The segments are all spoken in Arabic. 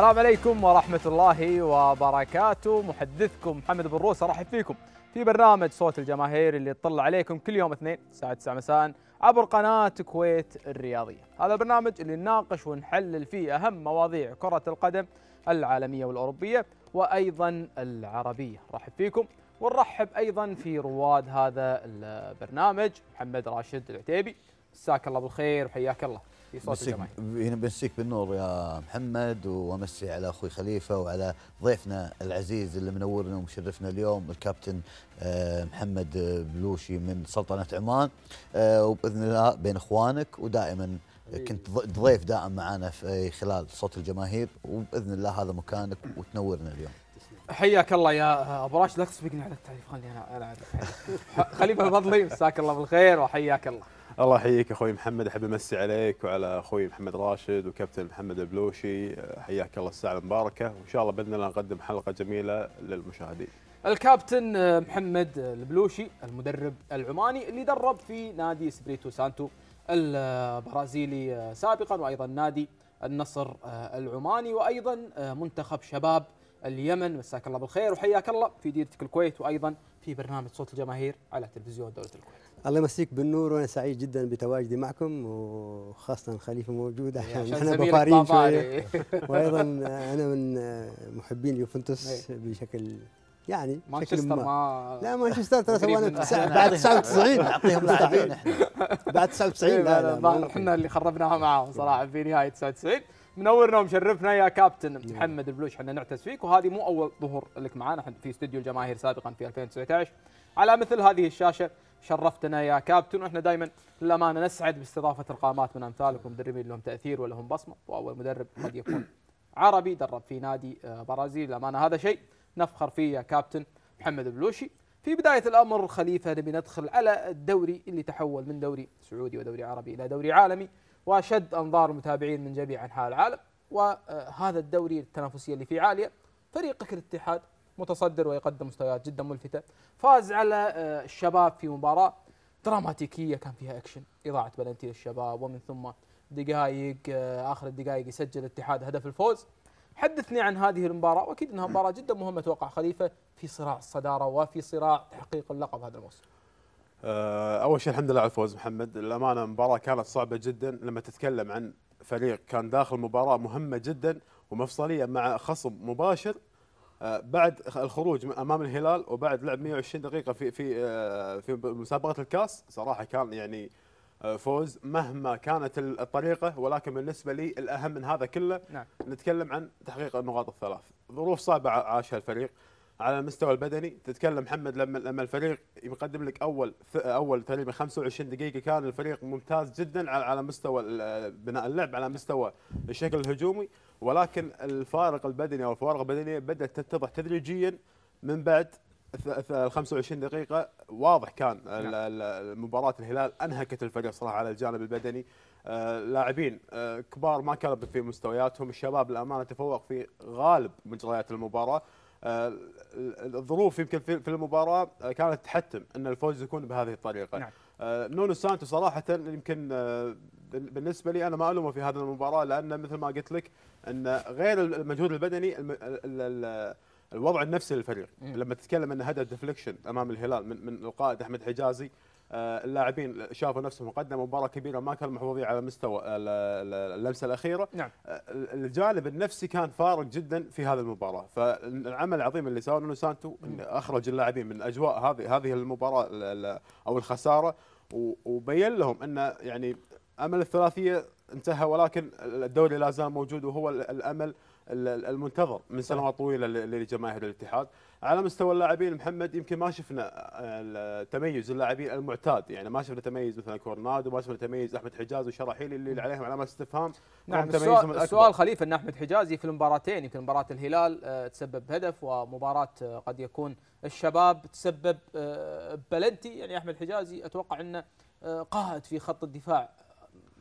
السلام عليكم ورحمة الله وبركاته محدثكم محمد بن روس أرحب فيكم في برنامج صوت الجماهير اللي يطلع عليكم كل يوم اثنين الساعة 9 مساء عبر قناة كويت الرياضية هذا البرنامج اللي نناقش ونحلل فيه أهم مواضيع كرة القدم العالمية والأوروبية وأيضا العربية رحب فيكم ونرحب أيضا في رواد هذا البرنامج محمد راشد العتيبي مساك الله بالخير وحياك الله في صوت الجماهير بنسيك بالنور يا محمد وامسي على اخوي خليفه وعلى ضيفنا العزيز اللي منورنا ومشرفنا اليوم الكابتن آه، محمد بلوشي من سلطنه عمان آه، وباذن الله بين اخوانك ودائما كنت ضيف دائم معنا في خلال صوت الجماهير وباذن الله هذا مكانك وتنورنا اليوم حياك الله يا ابو راشد لا تسبقني على التعريف خليني انا العب خليفه الفضلي مساك الله بالخير وحياك الله الله يحييك اخوي محمد احب امسي عليك وعلى اخوي محمد راشد وكابتن محمد البلوشي آه، حياك الله الساعه المباركه وان شاء الله باذن الله نقدم حلقه جميله للمشاهدين. الكابتن آه، محمد البلوشي المدرب العماني اللي درب في نادي سبريتو سانتو البرازيلي آه، سابقا وايضا نادي النصر العماني وايضا منتخب شباب اليمن مساك الله بالخير وحياك الله في ديرتك الكويت وايضا في برنامج صوت الجماهير على تلفزيون دوله الكويت. الله يمسيك بالنور وانا سعيد جدا بتواجدي معكم وخاصه خليفه موجود عشان احنا بفارين شويه وايضا انا من محبين اليوفنتوس إيه. بشكل يعني مانشستر ما, ما لا مانشستر ترى سوينا بعد 99 نعطيهم لاعبين احنا بعد 99 لا لا إيه، احنا اللي خربناها معاهم صراحه في نهايه 99 منورنا ومشرفنا يا كابتن محمد البلوش احنا نعتز فيك وهذه مو اول ظهور لك معنا في استديو الجماهير سابقا في 2019 على مثل هذه الشاشه شرفتنا يا كابتن واحنا دائما للامانه نسعد باستضافه القامات من امثالك ومدربين لهم تاثير ولهم بصمه واول مدرب قد يكون عربي درب في نادي آه، برازيل للامانه هذا شيء نفخر فيه يا كابتن محمد البلوشي في بدايه الامر خليفه نبي ندخل على الدوري اللي تحول من دوري سعودي ودوري عربي الى دوري عالمي وشد انظار المتابعين من جميع انحاء العالم وهذا الدوري التنافسيه اللي فيه عاليه فريقك الاتحاد متصدر ويقدم مستويات جدا ملفته فاز على آه، الشباب في مباراه دراماتيكيه كان فيها اكشن اضاعه بلنتي للشباب ومن ثم دقائق آه، اخر الدقائق يسجل الاتحاد هدف الفوز حدثني عن هذه المباراة وأكيد أنها مباراة جدا مهمة توقع خليفة في صراع الصدارة وفي صراع تحقيق اللقب هذا الموسم آه، اول شيء الحمد لله على الفوز محمد الامانه المباراه كانت صعبه جدا لما تتكلم عن فريق كان داخل مباراه مهمه جدا ومفصليه مع خصم مباشر آه، بعد الخروج امام الهلال وبعد لعب 120 دقيقه في في آه، في مسابقه الكاس صراحه كان يعني فوز مهما كانت الطريقه ولكن بالنسبه لي الاهم من هذا كله نعم. نتكلم عن تحقيق النقاط الثلاث ظروف صعبه عاشها الفريق على المستوى البدني تتكلم محمد لما لما الفريق يقدم لك اول اول تقريبا 25 دقيقه كان الفريق ممتاز جدا على مستوى بناء اللعب على مستوى الشكل الهجومي ولكن الفارق البدني او الفوارق البدنيه بدات تتضح تدريجيا من بعد ال 25 دقيقه واضح كان نعم. مباراه الهلال انهكت الفريق صراحه على الجانب البدني آه، لاعبين آه، كبار ما كانوا في مستوياتهم الشباب للامانه تفوق في غالب مجريات المباراه آه، الظروف يمكن في المباراه كانت تحتم ان الفوز يكون بهذه الطريقه نعم. آه، نونو سانتو صراحه يمكن آه، بالنسبه لي انا ما الومه في هذه المباراه لان مثل ما قلت لك ان غير المجهود البدني الوضع النفسي للفريق لما تتكلم ان هدف ديفليكشن امام الهلال من من القائد احمد حجازي آه، اللاعبين شافوا نفسهم قدموا مباراه كبيره ما كانوا محظوظين على مستوى اللمسه الاخيره نعم. آه، الجانب النفسي كان فارق جدا في هذه المباراه فالعمل العظيم اللي سواه نونو سانتو اخرج اللاعبين من اجواء هذه هذه المباراه او الخساره وبين لهم ان يعني امل الثلاثيه انتهى ولكن الدوري لا زال موجود وهو الامل المنتظر من سنوات طويله لجماهير الاتحاد على مستوى اللاعبين محمد يمكن ما شفنا آه، تميز اللاعبين المعتاد يعني ما شفنا تميز مثلا كورنادو ما شفنا تميز احمد حجاز وشراحيلي اللي عليهم علامات استفهام نعم السؤال, السؤال خليفه ان احمد حجازي في المباراتين يمكن مباراه الهلال آه، تسبب بهدف ومباراه آه، قد يكون الشباب تسبب بلنتي يعني احمد حجازي اتوقع انه قائد في خط الدفاع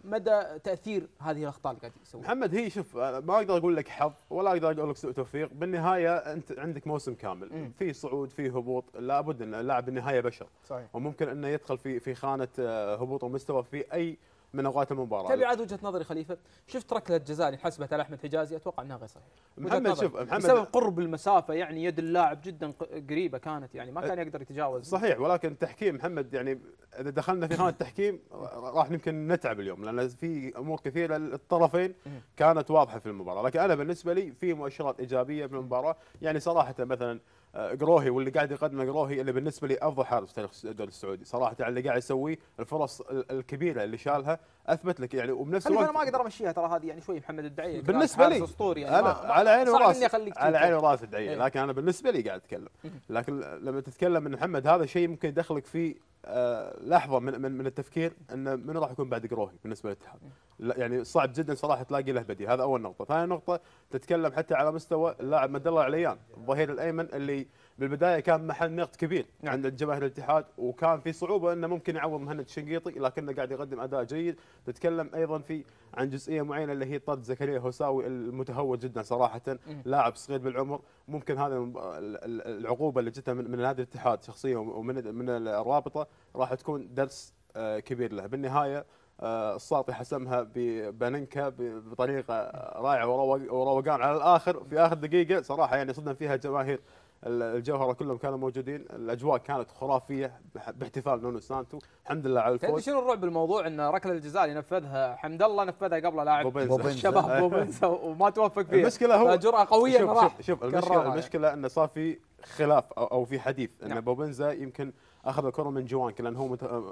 مدى تاثير هذه الاخطاء اللي قاعد يسويها محمد هي شوف ما اقدر اقول لك حظ ولا اقدر اقول لك سوء توفيق بالنهايه انت عندك موسم كامل في صعود في هبوط لابد ان اللاعب بالنهايه بشر صحيح. وممكن انه يدخل في في خانه آه، هبوط ومستوى في اي من اوقات المباراه تبي عاد وجهه نظري خليفه شفت ركله جزاء اللي حسبتها لاحمد حجازي اتوقع انها غير صحيحه محمد شوف محمد بسبب قرب المسافه يعني يد اللاعب جدا قريبه كانت يعني ما كان يقدر يتجاوز صحيح ولكن التحكيم محمد يعني اذا دخلنا في خانه التحكيم راح يمكن نتعب اليوم لان في امور كثيره للطرفين كانت واضحه في المباراه لكن انا بالنسبه لي في مؤشرات ايجابيه في المباراه يعني صراحه مثلا قروهي واللي قاعد يقدمه قروهي اللي بالنسبه لي افضل حارس في تاريخ الدوري السعودي صراحه يعني اللي قاعد يسويه الفرص الكبيره اللي شالها اثبت لك يعني وبنفس الوقت انا ما اقدر امشيها ترى هذه يعني شوي محمد الدعيه بالنسبه لي اسطوري يعني على عيني وراسي على عيني وراسي الدعيه إيه. لكن انا بالنسبه لي قاعد اتكلم لكن لما تتكلم ان محمد هذا شيء ممكن يدخلك فيه آه، لحظه من من التفكير انه من راح يكون بعد قروهي بالنسبه للاتحاد يعني صعب جدا صراحه تلاقي له بديل هذا اول نقطه ثاني نقطه تتكلم حتى على مستوى اللاعب مد الله عليان الظهير الايمن اللي بالبدايه كان محل نقد كبير نعم. عند جماهير الاتحاد وكان في صعوبه انه ممكن يعوض مهند الشنقيطي لكنه قاعد يقدم اداء جيد تتكلم ايضا في عن جزئيه معينه اللي هي طرد زكريا هوساوي المتهور جدا صراحه لاعب صغير بالعمر ممكن هذا العقوبه اللي جتها من نادي الاتحاد شخصيا ومن من الرابطه راح تكون درس آه، كبير له بالنهايه آه، الساطي حسمها ببانينكا بطريقه آه، رائعه وروقان على الاخر في اخر دقيقه صراحه يعني صدم فيها جماهير الجوهره كلهم كانوا موجودين الاجواء كانت خرافيه باحتفال نونو سانتو الحمد لله على الفوز شنو الرعب بالموضوع ان ركله الجزاء اللي نفذها حمد الله نفذها قبل لاعب الشباب بوبينزا وما توفق فيها المشكله هو جرأه قويه شوف, شوف, شوف, المشكله, يعني. المشكله, المشكلة انه صار في خلاف او في حديث ان نعم. بوبينزا يمكن اخذ الكره من جوانك لان هو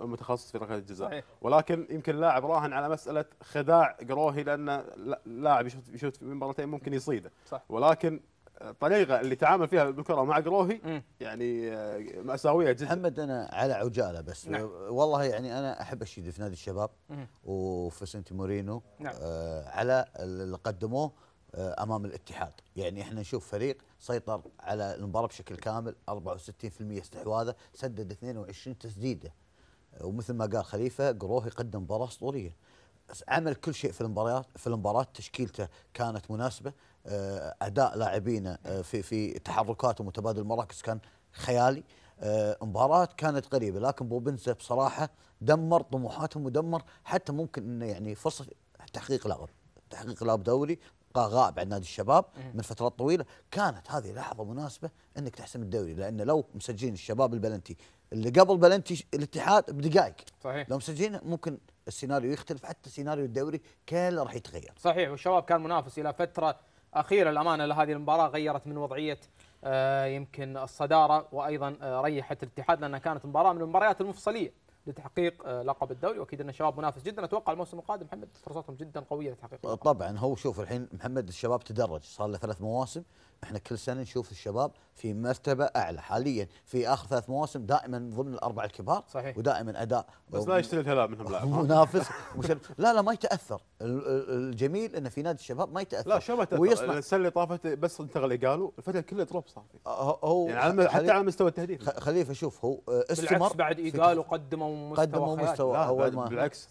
متخصص في ركله الجزاء صحيح. ولكن يمكن لاعب راهن على مساله خداع قروهي لان لاعب يشوت يشوت في مباراتين ممكن يصيده صح. ولكن الطريقه اللي تعامل فيها بالكره مع قروهي يعني آه، ماساويه جدا محمد انا على عجاله بس نعم. والله يعني انا احب اشيد في نادي الشباب وفي سنتي مورينو نعم. آه، على اللي قدموه آه، امام الاتحاد يعني احنا نشوف فريق سيطر على المباراه بشكل كامل 64% استحواذه سدد 22 تسديده ومثل ما قال خليفه قروهي قدم مباراه اسطوريه عمل كل شيء في المباريات في المباراه تشكيلته كانت مناسبه آه، اداء لاعبينا آه، في في تحركاتهم وتبادل المراكز كان خيالي آه، مباراه كانت قريبه لكن بوبنزا بصراحه دمر طموحاتهم ودمر حتى ممكن انه يعني فرصه تحقيق لقب تحقيق لقب دوري غائب عن نادي الشباب من فترات طويله كانت هذه لحظه مناسبه انك تحسم الدوري لان لو مسجلين الشباب البلنتي اللي قبل بلنتي الاتحاد بدقائق صحيح لو مسجلين ممكن السيناريو يختلف حتى سيناريو الدوري كله راح يتغير صحيح والشباب كان منافس الى فتره أخيرة الأمانة لهذه المباراة غيرت من وضعية آه، يمكن الصدارة وأيضا آه، ريحت الاتحاد لأنها كانت مباراة من المباريات المفصلية لتحقيق آه، لقب الدوري واكيد ان الشباب منافس جدا اتوقع الموسم القادم محمد فرصتهم جدا قويه لتحقيق طبعا هو شوف الحين محمد الشباب تدرج صار له ثلاث مواسم احنا كل سنه نشوف الشباب في مرتبه اعلى حاليا في اخر ثلاث مواسم دائما ضمن الاربعه الكبار صحيح ودائما اداء بس لا يشتري الهلال منهم لاعب منافس لا لا ما يتاثر الجميل انه في نادي الشباب ما يتاثر لا شو ما يتاثر ويصنع السنه اللي طافت بس انتقل قالوا الفتره كلها دروب صار أه، هو يعني حتى على مستوى التهديف خليفه شوف هو استمر بعد ايجالو قدموا مستوى قدموا مستوى اول ما بالعكس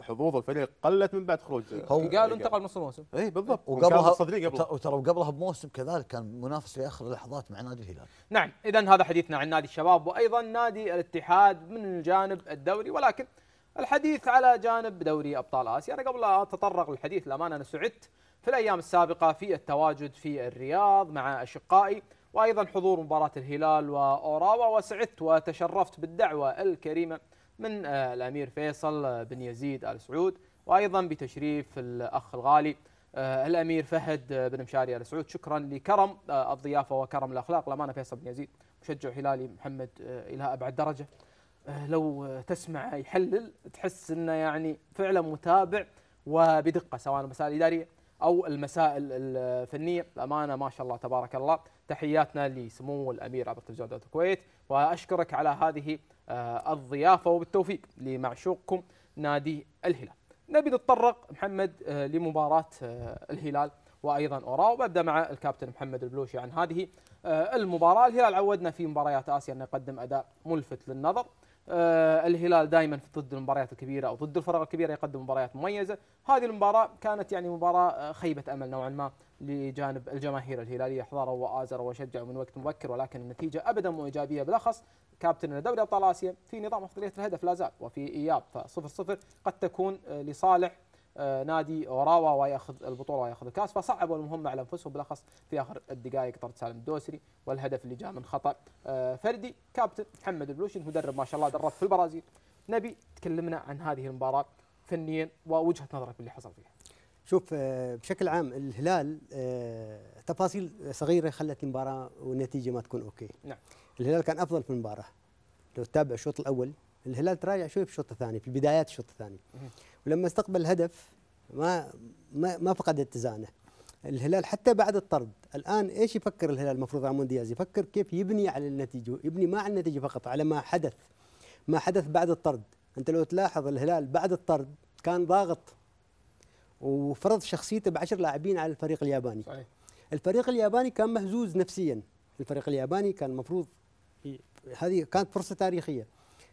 حظوظ الفريق قلت من بعد خروج ايجالو انتقل نص الموسم اي بالضبط وقبلها وترى وقبلها بموسم كذلك الهلال كان منافس اخر اللحظات مع نادي الهلال. نعم، اذا هذا حديثنا عن نادي الشباب وايضا نادي الاتحاد من الجانب الدوري ولكن الحديث على جانب دوري ابطال اسيا، انا قبل لا اتطرق للحديث للامانه انا سعدت في الايام السابقه في التواجد في الرياض مع اشقائي وايضا حضور مباراه الهلال واوراوا وسعدت وتشرفت بالدعوه الكريمه من آه، الامير فيصل بن يزيد ال سعود وايضا بتشريف الاخ الغالي آه، الامير فهد آه، بن مشاري ال سعود شكرا لكرم آه، الضيافه وكرم الاخلاق لمانه فيصل بن يزيد مشجع هلالي محمد الى ابعد درجه لو تسمع يحلل تحس انه يعني فعلا متابع وبدقه سواء المسائل الاداريه او المسائل الفنيه الامانه ما شاء الله تبارك الله تحياتنا لسمو الامير عبر تلفزيون دوله الكويت واشكرك على هذه الضيافه وبالتوفيق لمعشوقكم نادي الهلال نبي نتطرق محمد آه، لمباراة آه، الهلال وايضا أورا وابدا مع الكابتن محمد البلوشي عن هذه آه، المباراه الهلال عودنا في مباريات اسيا ان يقدم اداء ملفت للنظر آه، الهلال دائما ضد المباريات الكبيره او ضد الفرق الكبيره يقدم مباريات مميزه، هذه المباراه كانت يعني مباراه خيبه امل نوعا ما لجانب الجماهير الهلاليه حضروا وازروا وشجعوا من وقت مبكر ولكن النتيجه ابدا مو ايجابيه بالاخص كابتن دوري ابطال اسيا في نظام افضليه الهدف لا زال وفي اياب ف 0 0 قد تكون آه، لصالح آه، نادي اوراوا وياخذ البطوله وياخذ الكاس فصعبوا المهمه على انفسهم بالاخص في اخر الدقائق طرد سالم الدوسري والهدف اللي جاء من خطا آه، فردي كابتن محمد البلوشي مدرب ما شاء الله درب في البرازيل نبي تكلمنا عن هذه المباراه فنيا ووجهه نظرك باللي حصل فيها شوف آه، بشكل عام الهلال تفاصيل صغيره خلت المباراه والنتيجه ما تكون اوكي نعم الهلال كان افضل في المباراه لو تتابع الشوط الاول الهلال تراجع شوي في الشوط الثاني في بدايات الشوط الثاني ولما استقبل هدف ما ما, ما فقد اتزانه الهلال حتى بعد الطرد الان ايش يفكر الهلال المفروض عمون دياز يفكر كيف يبني على النتيجه يبني ما على النتيجه فقط على ما حدث ما حدث بعد الطرد انت لو تلاحظ الهلال بعد الطرد كان ضاغط وفرض شخصيته بعشر لاعبين على الفريق الياباني صحيح. الفريق الياباني كان مهزوز نفسيا الفريق الياباني كان المفروض هذه كانت فرصه تاريخيه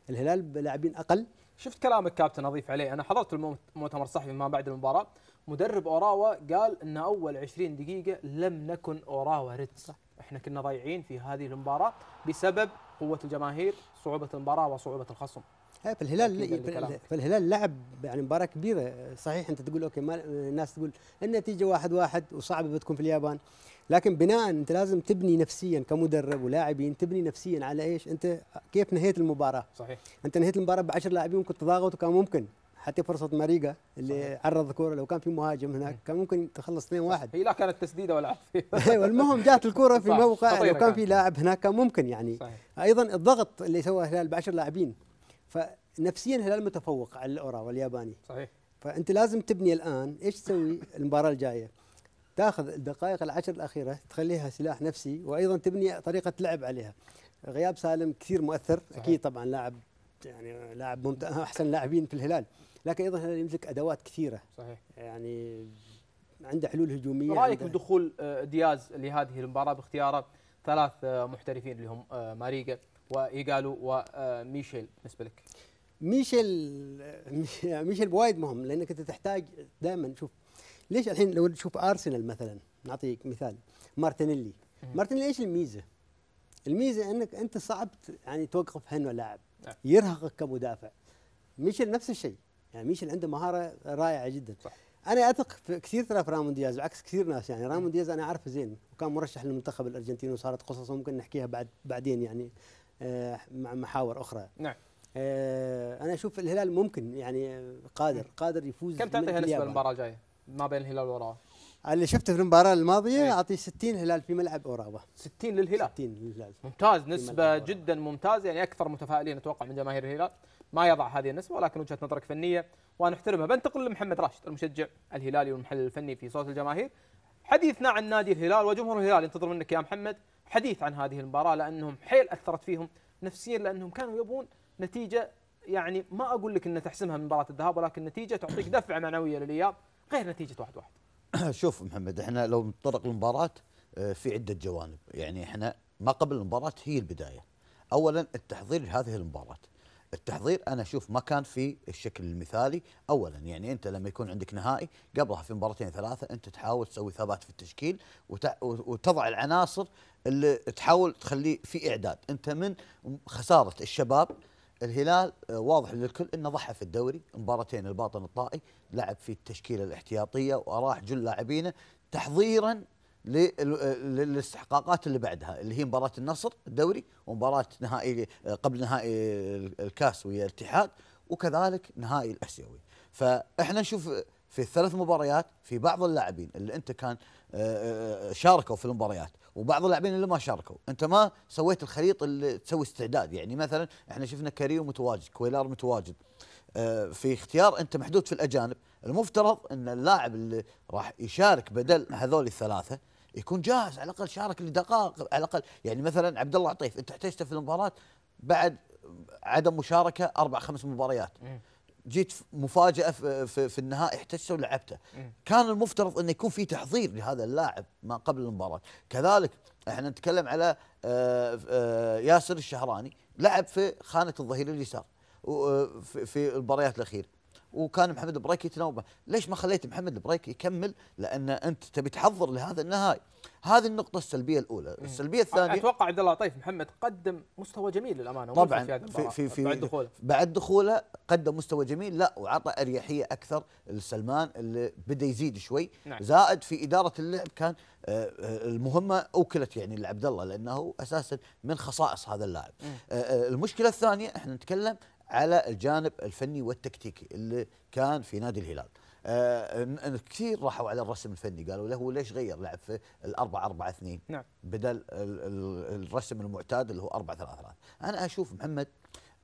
الهلال بلاعبين اقل شفت كلامك كابتن اضيف عليه انا حضرت المؤتمر الصحفي ما بعد المباراه مدرب اوراوا قال ان اول 20 دقيقه لم نكن اوراوا ريتس احنا كنا ضايعين في هذه المباراه بسبب قوه الجماهير صعوبه المباراه وصعوبه الخصم فالهلال فالهلال لعب يعني مباراه كبيره صحيح انت تقول اوكي ما الناس تقول النتيجه واحد واحد وصعبه بتكون في اليابان لكن بناء انت لازم تبني نفسيا كمدرب ولاعبين تبني نفسيا على ايش انت كيف نهيت المباراه صحيح انت نهيت المباراه بعشر لاعبين ممكن تضاغط وكان ممكن حتى فرصه ماريجا اللي صحيح. عرض كوره لو كان في مهاجم هناك كان ممكن تخلص 2 1 هي لا كانت تسديده ولا ايوه المهم جات الكوره في موقع لو كان في لاعب هناك كان ممكن يعني صحيح. ايضا الضغط اللي سواه الهلال بعشر لاعبين فنفسيا الهلال متفوق على الاورا والياباني صحيح فانت لازم تبني الان ايش تسوي المباراه الجايه تاخذ الدقائق العشر الاخيره تخليها سلاح نفسي وايضا تبني طريقه لعب عليها غياب سالم كثير مؤثر صحيح. اكيد طبعا لاعب يعني لاعب ممتاز احسن لاعبين في الهلال لكن ايضا الهلال يملك ادوات كثيره صحيح يعني عنده حلول هجوميه رايك بدخول آه، دياز لهذه المباراه باختياره ثلاث آه، محترفين اللي هم آه، ماريجا وايجالو وميشيل بالنسبه لك ميشيل ميشيل وايد مهم لانك انت تحتاج دائما شوف ليش الحين لو تشوف ارسنال مثلا نعطيك مثال مارتينيلي مارتينيلي ايش الميزه؟ الميزه انك انت صعب يعني توقف هن لاعب نعم. يرهقك كمدافع ميشيل نفس الشيء يعني ميشيل عنده مهاره رائعه جدا صح. انا اثق في كثير ترى في رامون دياز وعكس كثير ناس يعني رامون دياز انا اعرفه زين وكان مرشح للمنتخب الارجنتيني وصارت قصص ممكن نحكيها بعد بعدين يعني آه، مع محاور اخرى نعم آه، انا اشوف الهلال ممكن يعني قادر قادر يفوز كم تعطي نسبه المباراه الجايه؟ ما بين الهلال وراوة اللي شفته في المباراه الماضيه إيه. اعطيه 60 هلال في ملعب اوراوا 60 للهلال 60 للهلال ممتاز نسبه جدا ممتازه يعني اكثر متفائلين اتوقع من جماهير الهلال ما يضع هذه النسبه ولكن وجهه نظرك فنيه وانا احترمها بنتقل لمحمد راشد المشجع الهلالي والمحلل الفني في صوت الجماهير حديثنا عن نادي الهلال وجمهور الهلال ينتظر منك يا محمد حديث عن هذه المباراه لانهم حيل اثرت فيهم نفسيا لانهم كانوا يبون نتيجه يعني ما اقول لك ان تحسمها من مباراه الذهاب ولكن نتيجه تعطيك دفعه معنويه للاياب غير نتيجه واحد واحد شوف محمد احنا لو نتطرق للمباراه آه، في عده جوانب يعني احنا ما قبل المباراه هي البدايه اولا التحضير لهذه المباراه التحضير انا اشوف ما كان في الشكل المثالي اولا يعني انت لما يكون عندك نهائي قبلها في مباراتين ثلاثه انت تحاول تسوي ثبات في التشكيل وتضع العناصر اللي تحاول تخليه في اعداد انت من خساره الشباب الهلال آه، واضح للكل انه ضحى في الدوري مباراتين الباطن الطائي لعب في التشكيله الاحتياطيه وراح جل لاعبينه تحضيرا آه، للاستحقاقات اللي بعدها اللي هي مباراه النصر الدوري ومباراه نهائي آه، قبل نهائي الكاس ويا الاتحاد وكذلك نهائي الاسيوي فاحنا نشوف في الثلاث مباريات في بعض اللاعبين اللي انت كان شاركوا في المباريات وبعض اللاعبين اللي ما شاركوا انت ما سويت الخليط اللي تسوي استعداد يعني مثلا احنا شفنا كاريو متواجد كويلار متواجد آه، في اختيار انت محدود في الاجانب المفترض ان اللاعب اللي راح يشارك بدل هذول الثلاثه يكون جاهز على الاقل شارك لدقائق على الاقل يعني مثلا عبد الله عطيف انت احتجته في المباراه بعد عدم مشاركه اربع خمس مباريات جيت مفاجاه في, في النهائي احتجته ولعبته كان المفترض انه يكون في تحضير لهذا اللاعب ما قبل المباراه كذلك احنا نتكلم على آه، آه، ياسر الشهراني لعب في خانه الظهير اليسار آه، في المباريات الاخيره وكان محمد البريك يتناوبه ليش ما خليت محمد البريك يكمل لان انت تبي تحضر لهذا النهائي هذه النقطة السلبية الأولى، السلبية الثانية أتوقع عبد الله طيف محمد قدم مستوى جميل للأمانة طبعا في, في, في, في بعد دخوله بعد دخوله قدم مستوى جميل لا وعطى أريحية أكثر لسلمان اللي بدأ يزيد شوي نعم. زائد في إدارة اللعب كان آه، آه، المهمة أوكلت يعني لعبد الله لأنه أساسا من خصائص هذا اللاعب آه، المشكلة الثانية احنا نتكلم على الجانب الفني والتكتيكي اللي كان في نادي الهلال آه كثير راحوا على الرسم الفني قالوا له ليش غير لعب في الأربعة أربعة اثنين نعم. بدل الرسم المعتاد اللي هو أربعة ثلاثة ثلاثة أنا أشوف محمد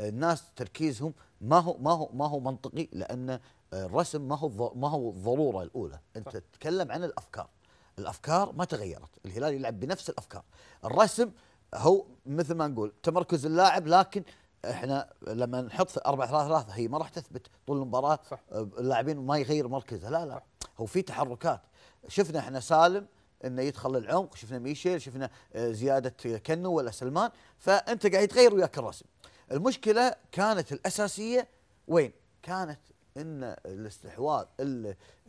آه، الناس تركيزهم ما هو ما هو ما هو منطقي لأن آه، الرسم ما هو ما هو الضرورة الأولى أنت تتكلم عن الأفكار الأفكار ما تغيرت الهلال يلعب بنفس الأفكار الرسم هو مثل ما نقول تمركز اللاعب لكن احنا لما نحط في 4 3 3 هي ما راح تثبت طول المباراه صح. آه، اللاعبين ما يغير مركزه لا لا صح. هو في تحركات شفنا احنا سالم انه يدخل العمق شفنا ميشيل شفنا آه، زياده كنو ولا سلمان فانت قاعد تغير وياك الرسم المشكله كانت الاساسيه وين كانت ان الاستحواذ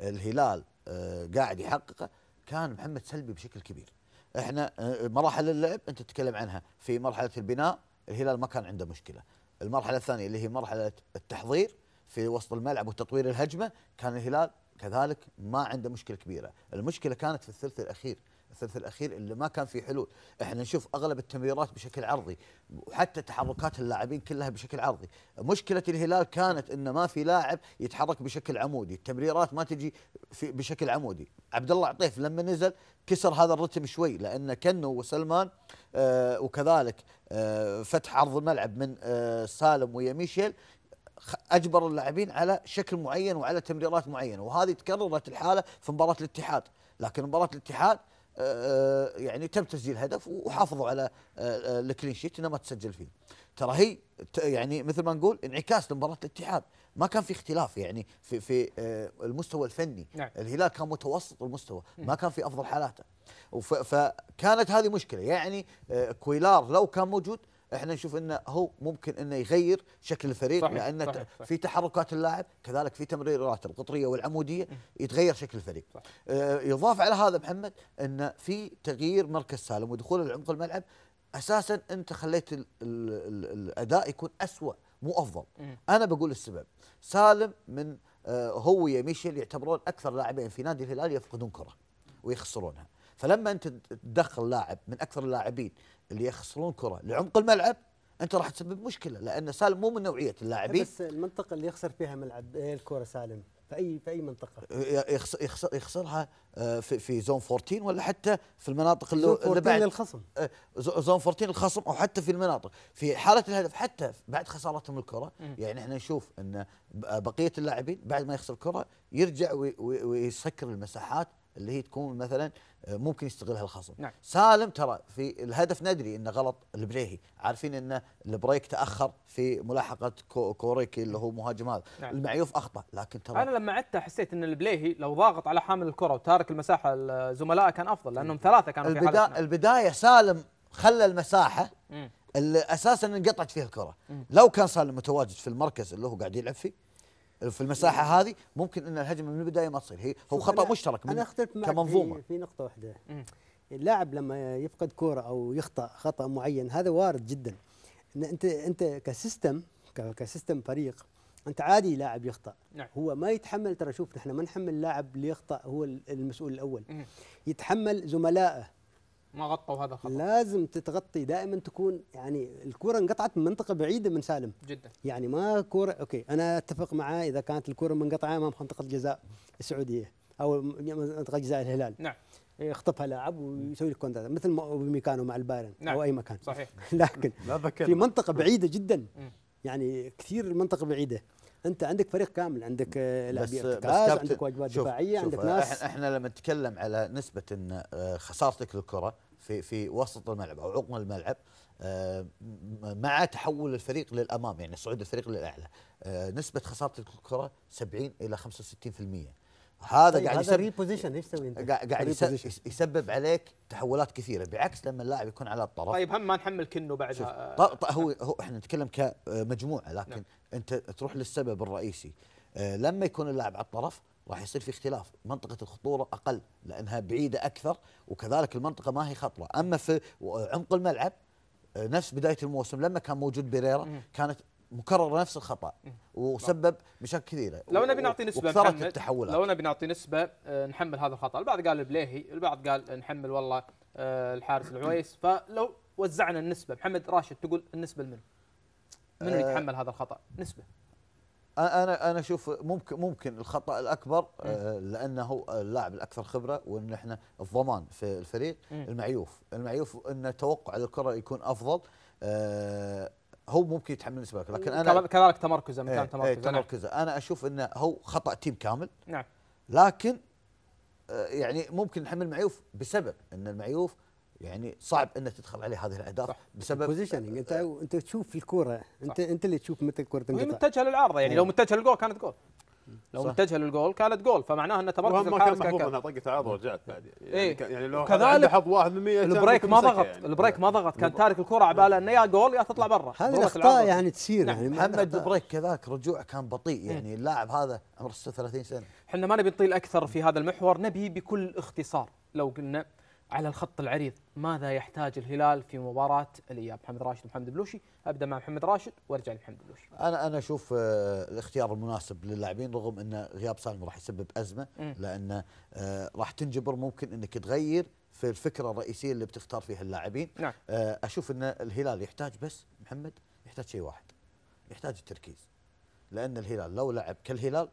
الهلال آه، قاعد يحققه كان محمد سلبي بشكل كبير احنا مراحل اللعب انت تتكلم عنها في مرحله البناء الهلال ما كان عنده مشكله المرحله الثانيه اللي هي مرحله التحضير في وسط الملعب وتطوير الهجمه كان الهلال كذلك ما عنده مشكله كبيره المشكله كانت في الثلث الاخير الثلث الاخير اللي ما كان في حلول، احنا نشوف اغلب التمريرات بشكل عرضي وحتى تحركات اللاعبين كلها بشكل عرضي، مشكله الهلال كانت انه ما في لاعب يتحرك بشكل عمودي، التمريرات ما تجي في بشكل عمودي، عبد الله عطيف لما نزل كسر هذا الرتم شوي لان كنو وسلمان آه وكذلك آه فتح عرض الملعب من آه سالم ويميشيل اجبر اللاعبين على شكل معين وعلى تمريرات معينه وهذه تكررت الحاله في مباراه الاتحاد لكن مباراه الاتحاد آه، آه، يعني تم تسجيل هدف وحافظوا على آه، الكلين شيت انه ما تسجل فيه ترى هي يعني مثل ما نقول انعكاس لمباراه الاتحاد ما كان في اختلاف يعني في في المستوى الفني نعم. الهلال كان متوسط المستوى ما كان في افضل حالاته فكانت هذه مشكله يعني كويلار لو كان موجود احنا نشوف انه هو ممكن انه يغير شكل الفريق صحيح لان صحيح في تحركات اللاعب كذلك في تمريرات القطريه والعموديه يتغير شكل الفريق صحيح آه، يضاف على هذا محمد ان في تغيير مركز سالم ودخول العمق الملعب اساسا انت خليت الـ الـ الـ الاداء يكون اسوا مو افضل انا بقول السبب سالم من آه، هو ميشيل يعتبرون اكثر لاعبين في نادي الهلال يفقدون كره ويخسرونها فلما انت تدخل لاعب من اكثر اللاعبين اللي يخسرون كره لعمق الملعب انت راح تسبب مشكله لان سالم مو من نوعيه اللاعبين بس المنطقه اللي يخسر فيها ملعب الكره سالم في اي في اي منطقه يخسر يخسرها آه، في في زون 14 ولا حتى في المناطق اللي زون اللي بعد للخصم آه، زون 14 الخصم او حتى في المناطق في حاله الهدف حتى بعد خسارتهم الكره يعني احنا نشوف ان بقيه اللاعبين بعد ما يخسر الكره يرجع ويسكر المساحات اللي هي تكون مثلا آه، ممكن يستغلها الخصم نعم. سالم ترى في الهدف ندري انه غلط البليهي عارفين انه البريك تاخر في ملاحقه كوريكي اللي هو مهاجم هذا نعم. المعيوف اخطا لكن ترى انا لما عدت حسيت ان البليهي لو ضاغط على حامل الكره وتارك المساحه لزملائه كان افضل لانهم نعم. ثلاثه كانوا البدا... في حالة البدايه سالم خلى المساحه اللي اساسا انقطعت فيها الكره مم. لو كان سالم متواجد في المركز اللي هو قاعد يلعب فيه في المساحه هذه ممكن ان الهجمه من البدايه ما تصير هي هو خطا مشترك من أنا أختلف معك كمنظومه في, في نقطه واحده اللاعب لما يفقد كوره او يخطا خطا معين هذا وارد جدا انت انت كسيستم كسيستم فريق انت عادي لاعب يخطا نعم. هو ما يتحمل ترى شوف نحن ما نحمل لاعب اللي يخطا هو المسؤول الاول مم. يتحمل زملائه ما غطوا هذا الخطا لازم تتغطي دائما تكون يعني الكره انقطعت من منطقه بعيده من سالم جدا يعني ما كوره اوكي انا اتفق معاه اذا كانت الكره منقطعه امام منطقه الجزاء السعوديه او منطقه جزاء الهلال نعم يخطفها لاعب ويسوي لك كونتر مثل ميكانو مع البايرن نعم. او اي مكان صحيح لكن في منطقه بعيده جدا يعني كثير المنطقه بعيده انت عندك فريق كامل عندك آه، لاعبين ارتكاز عندك واجبات دفاعيه عندك ناس احنا لما نتكلم على نسبه ان آه، خسارتك للكره في في وسط الملعب او عقم الملعب آه، مع تحول الفريق للامام يعني صعود الفريق للاعلى نسبه خساره الكره 70 الى 65% هذا طيب قاعد هذا ريبوزيشن ايش تسوي انت؟ قاعد يسبب عليك تحولات كثيره بعكس لما اللاعب يكون على الطرف طيب هم ما نحمل كنه بعدها آه. هو هو احنا نتكلم كمجموعه نعم. لكن نعم. انت تروح للسبب الرئيسي آه، لما يكون اللاعب على الطرف راح يصير في اختلاف منطقة الخطورة أقل لأنها بعيدة أكثر وكذلك المنطقة ما هي خطرة أما في عمق الملعب آه، نفس بداية الموسم لما كان موجود بيريرا كانت مكرر نفس الخطا وسبب مشاكل كثيره لو نبي نعطي نسبه وكثرت التحولات لو نبي نعطي نسبه آه، نحمل هذا الخطا البعض قال البليهي البعض قال نحمل والله آه، الحارس العويس فلو وزعنا النسبه محمد راشد تقول النسبه لمن من آه، يتحمل هذا الخطا نسبه انا انا اشوف ممكن ممكن الخطا الاكبر لانه اللاعب الاكثر خبره وان احنا الضمان في الفريق المعيوف المعيوف ان توقع الكره يكون افضل هو ممكن يتحمل نسبه لكن انا كذلك تمركزه مكان تمركزه إيه،, ايه تمركزه نعم. انا اشوف انه هو خطا تيم كامل نعم لكن آه، يعني ممكن نحمل معيوف بسبب ان المعيوف يعني صعب انه تدخل عليه هذه الاهداف بسبب بوزيشننج انت آه، انت تشوف الكوره انت انت اللي تشوف متى الكوره تنقطع متجهه للعارضه يعني إيه. لو متجهه للجول كانت جول لو متجهه للجول كانت جول فمعناها ان تمركز الحارس كان محفوظ انها طقت عرض ورجعت إيه. بعد يعني, يعني إيه؟ يعني لو كذلك حظ 1% البريك ما ضغط يعني البريك ما ضغط كان تارك الكره على باله انه يا جول يا تطلع برا هذه الاخطاء يعني تصير نعم. يعني محمد البريك كذاك رجوعه كان بطيء إيه. يعني اللاعب هذا عمره 36 سنه احنا ما نبي نطيل اكثر في هذا المحور نبي بكل اختصار لو قلنا على الخط العريض ماذا يحتاج الهلال في مباراة الإياب محمد راشد ومحمد بلوشي أبدأ مع محمد راشد وأرجع لمحمد بلوشي أنا أنا أشوف آه، الاختيار المناسب للاعبين رغم أن غياب سالم راح يسبب أزمة لأن آه، راح تنجبر ممكن أنك تغير في الفكرة الرئيسية اللي بتختار فيها اللاعبين نعم. آه، أشوف أن الهلال يحتاج بس محمد يحتاج شيء واحد يحتاج التركيز لأن الهلال لو لعب كالهلال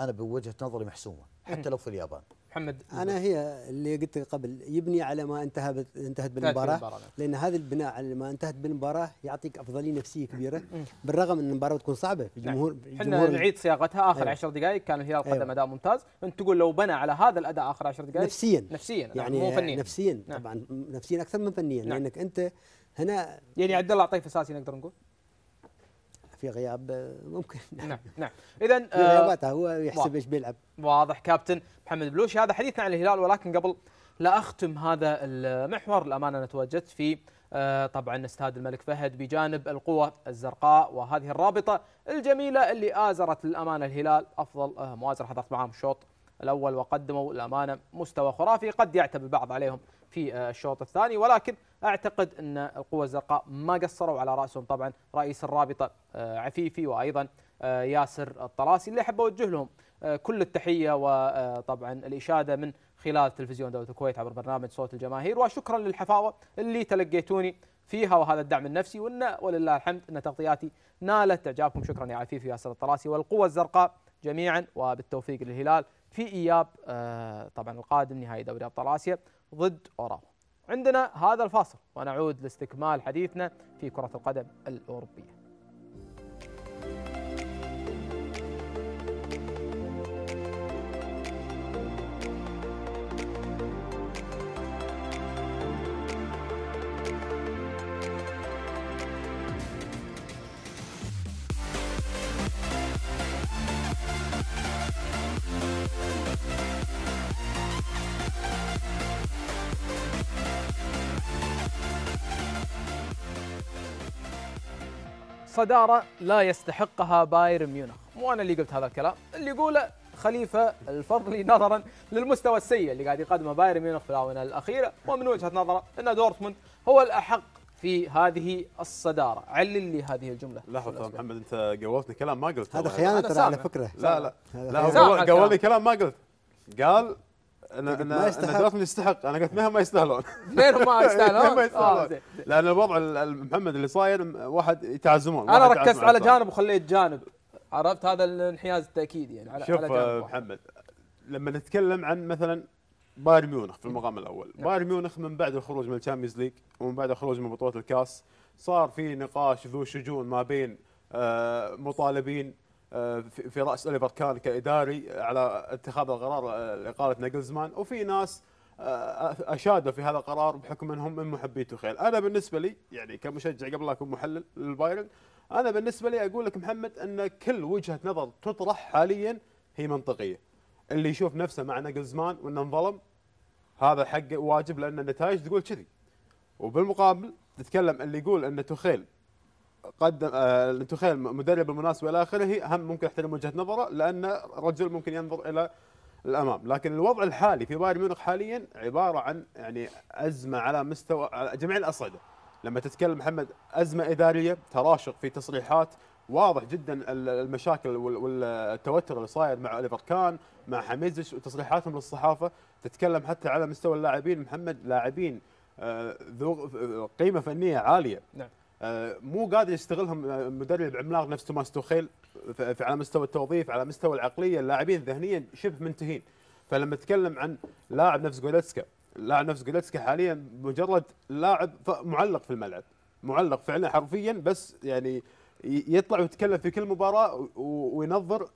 أنا بوجهة نظري محسومة حتى لو في اليابان محمد انا هي اللي قلت قبل يبني على ما انتهى انتهت بالمباراه لان هذا البناء على ما انتهت بالمباراه يعطيك افضليه نفسيه كبيره بالرغم ان المباراه تكون صعبه في نعم. الجمهور احنا نعيد صياغتها اخر 10 أيوه. دقائق كان الهلال أيوه. قدم أيوه. اداء ممتاز انت تقول لو بنى على هذا الاداء اخر 10 دقائق نفسيا نفسيا يعني مو فنيا نفسيا نعم. طبعا نفسيا اكثر من فنيا نعم. لانك انت هنا يعني عبد الله عطيف اساسي نقدر نقول في غياب آه، ممكن نعم نعم اذا في غياباته آه، هو يحسب ايش بيلعب واضح كابتن محمد بلوشي هذا حديثنا عن الهلال ولكن قبل لا اختم هذا المحور الامانه انا تواجدت في آه، طبعا استاد الملك فهد بجانب القوة الزرقاء وهذه الرابطة الجميلة اللي آزرت للأمانة الهلال أفضل مؤازرة حضرت معهم الشوط الأول وقدموا الأمانة مستوى خرافي قد يعتب البعض عليهم في آه، الشوط الثاني ولكن اعتقد ان القوى الزرقاء ما قصروا على راسهم طبعا رئيس الرابطه آه، عفيفي وايضا آه، ياسر الطلاسي اللي احب اوجه لهم كل التحيه وطبعا الاشاده من خلال تلفزيون دوله الكويت عبر برنامج صوت الجماهير وشكرا للحفاوه اللي تلقيتوني فيها وهذا الدعم النفسي وان ولله الحمد ان تغطياتي نالت اعجابكم شكرا يا عفيفي ياسر الطلاسي والقوى الزرقاء جميعا وبالتوفيق للهلال في اياب طبعا القادم نهائي دوري ابطال اسيا ضد أوراوا عندنا هذا الفاصل ونعود لاستكمال حديثنا في كرة القدم الأوروبية صداره لا يستحقها بايرن ميونخ مو انا اللي قلت هذا الكلام اللي يقوله خليفه الفضلي نظرا للمستوى السيء اللي قاعد يقدمه بايرن ميونخ في الاونه الاخيره ومن وجهه نظره ان دورتموند هو الاحق في هذه الصداره علل لي هذه الجمله لحظه محمد انت قولتني كلام ما قلته هذا خيانه ترى على فكره لا لا لا, لا هو قولني كلام ما قلت قال انا انا ما قلت من يستحق انا قلت مهما يستاهلون اثنينهم ما يستاهلون ما يستاهلون آه، لان الوضع محمد اللي صاير واحد يتعزمون انا ركزت على جانب وخليت جانب عرفت هذا الانحياز التاكيدي يعني على شوف على محمد لما نتكلم عن مثلا بايرن ميونخ في المقام الاول نعم. بايرن ميونخ من بعد الخروج من الشامبيونز ليج ومن بعد الخروج من بطوله الكاس صار في نقاش ذو شجون ما بين آه، مطالبين في راس اوليفر كان كاداري على اتخاذ القرار آه، اقاله ناجلزمان وفي ناس آه، اشادوا في هذا القرار بحكم انهم من محبي تخيل انا بالنسبه لي يعني كمشجع قبل لا اكون محلل للبايرن انا بالنسبه لي اقول لك محمد ان كل وجهه نظر تطرح حاليا هي منطقيه اللي يشوف نفسه مع ناجلزمان وانه انظلم هذا حق واجب لان النتائج تقول كذي وبالمقابل تتكلم اللي يقول ان تخيل قدم آه تخيل مدرب المناسب الى اخره هم ممكن احترم وجهه نظره لان رجل ممكن ينظر الى الامام، لكن الوضع الحالي في بايرن ميونخ حاليا عباره عن يعني ازمه على مستوى على جميع الاصعده. لما تتكلم محمد ازمه اداريه تراشق في تصريحات واضح جدا المشاكل والتوتر اللي صاير مع اوليفر كان مع حميزش وتصريحاتهم للصحافه تتكلم حتى على مستوى اللاعبين محمد لاعبين آه، ذو آه، قيمه فنيه عاليه نعم. آه، مو قادر يستغلهم آه، مدرب عملاق نفس توماس توخيل على مستوى التوظيف على مستوى العقليه اللاعبين ذهنيا شبه منتهين فلما نتكلم عن لاعب نفس جوليتسكا لاعب نفس جوليتسكا حاليا مجرد لاعب معلق في الملعب معلق فعلا حرفيا بس يعني يطلع ويتكلم في كل مباراه وينظر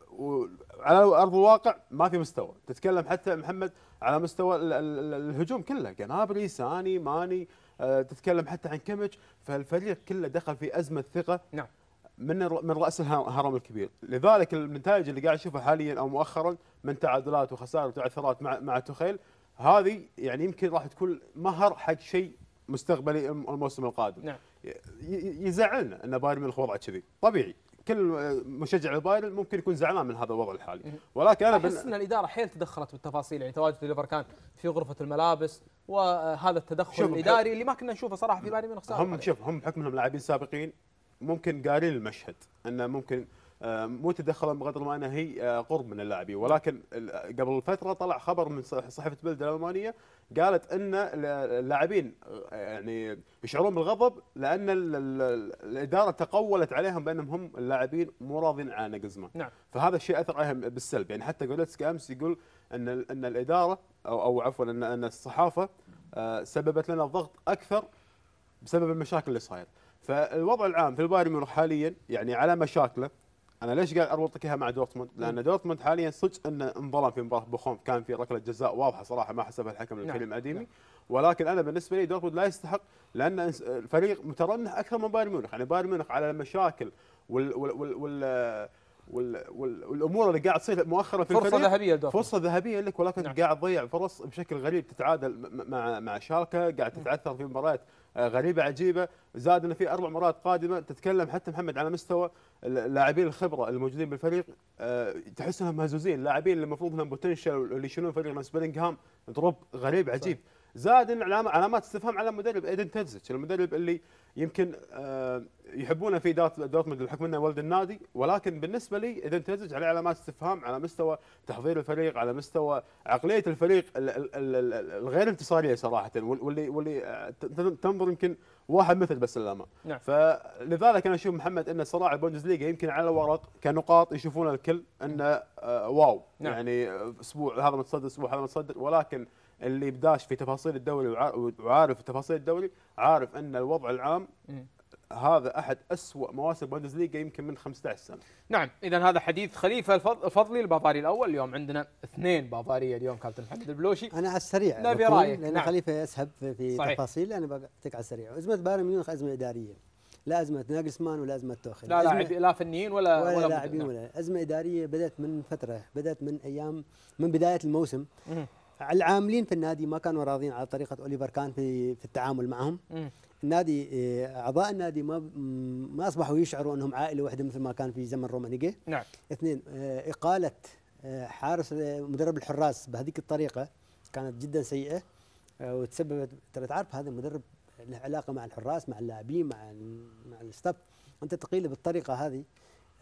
على ارض الواقع ما في مستوى تتكلم حتى محمد على مستوى الهجوم كله جنابري ساني ماني آه، تتكلم حتى عن كيميتش فالفريق كله دخل في ازمه ثقه نعم من من راس الهرم الكبير، لذلك النتائج اللي قاعد اشوفها حاليا او مؤخرا من تعادلات وخسائر وتعثرات مع مع تخيل هذه يعني يمكن راح تكون مهر حق شيء مستقبلي الموسم القادم. نعم. يزعلنا ان بايرن ميونخ وضعه كذي، طبيعي. كل مشجع البايرن ممكن يكون زعلان من هذا الوضع الحالي ولكن انا احس ان الاداره حيل تدخلت بالتفاصيل يعني تواجد ليفر كان في غرفه الملابس وهذا التدخل الاداري اللي ما كنا نشوفه صراحه في بايرن ميونخ هم شوف هم بحكم انهم لاعبين سابقين ممكن قارين المشهد انه ممكن آه، مو تدخل بقدر ما انه هي آه، قرب من اللاعبين ولكن قبل فتره طلع خبر من صحيفه بلد الالمانيه قالت ان اللاعبين يعني يشعرون بالغضب لان الاداره تقولت عليهم بانهم هم اللاعبين مو راضين عن نجزمان نعم. فهذا الشيء اثر عليهم بالسلب يعني حتى جولتسكي امس يقول ان ان الاداره او او عفوا ان ان الصحافه آه، سببت لنا ضغط اكثر بسبب المشاكل اللي صايره فالوضع العام في البايرن ميونخ حاليا يعني على مشاكله انا ليش قاعد اربطك اياها مع دورتموند؟ لان دورتموند حاليا صدق انه انظلم في مباراه بوخوم كان في ركله جزاء واضحه صراحه ما حسبها الحكم الكريم نعم. الاديمي نعم. ولكن انا بالنسبه لي دورتموند لا يستحق لان الفريق مترنح اكثر من بايرن ميونخ، يعني بايرن ميونخ على المشاكل وال وال وال, وال وال وال والامور اللي قاعد تصير مؤخرا في فرصه ذهبيه لدورتموند فرصه ذهبيه لك ولكن نعم. قاعد تضيع فرص بشكل غريب تتعادل مع مع شالكه قاعد تتعثر في مباريات آه، غريبه عجيبه زاد ان في اربع مرات قادمه تتكلم حتى محمد على مستوى اللاعبين الخبره الموجودين بالفريق آه، تحس انهم مهزوزين لاعبين اللي المفروض انهم بوتنشل اللي يشيلون فريق نفس بلينغهام دروب غريب عجيب صح. زائد علامات استفهام على المدرب ايدن تنزج المدرب اللي يمكن آه، يحبونه في دورتموند بحكم انه ولد النادي ولكن بالنسبه لي ايدن تنزج عليه علامات استفهام على مستوى تحضير الفريق على مستوى عقليه الفريق الغير انتصاريه صراحه واللي واللي آه، تنظر يمكن واحد مثل بس نعم. فلذلك انا اشوف محمد ان صراع البوندسليغا يمكن على الورق كنقاط يشوفونه الكل انه آه، واو نعم. يعني اسبوع هذا متصدر اسبوع هذا متصدر ولكن اللي بداش في تفاصيل الدوري وعارف تفاصيل الدوري عارف ان الوضع العام هذا احد اسوء مواسم بوندسليغا يمكن من 15 سنه. نعم، اذا هذا حديث خليفه الفضلي البافاري الاول، اليوم عندنا اثنين بافاريه اليوم كابتن محمد البلوشي. انا على السريع نبي رايك لان نعم. خليفه يسحب في صحيح. تفاصيل انا بعطيك على السريع، ازمه بايرن ميونخ ازمه اداريه. لا ازمه ناجلسمان ولا ازمه توخيل. لا أزمة لا فنيين ولا ولا, ولا لاعبين نعم. ولا ازمه اداريه بدات من فتره، بدات من ايام من بدايه الموسم. العاملين في النادي ما كانوا راضين على طريقه اوليفر كان في في التعامل معهم النادي آه، اعضاء النادي ما ما اصبحوا يشعروا انهم عائله واحده مثل ما كان في زمن رومانيجي نعم اثنين آه، اقاله آه، حارس مدرب الحراس بهذيك الطريقه كانت جدا سيئه وتسببت ترى تعرف هذا المدرب له علاقه مع الحراس مع اللاعبين مع مع الستاف انت تقيله بالطريقه هذه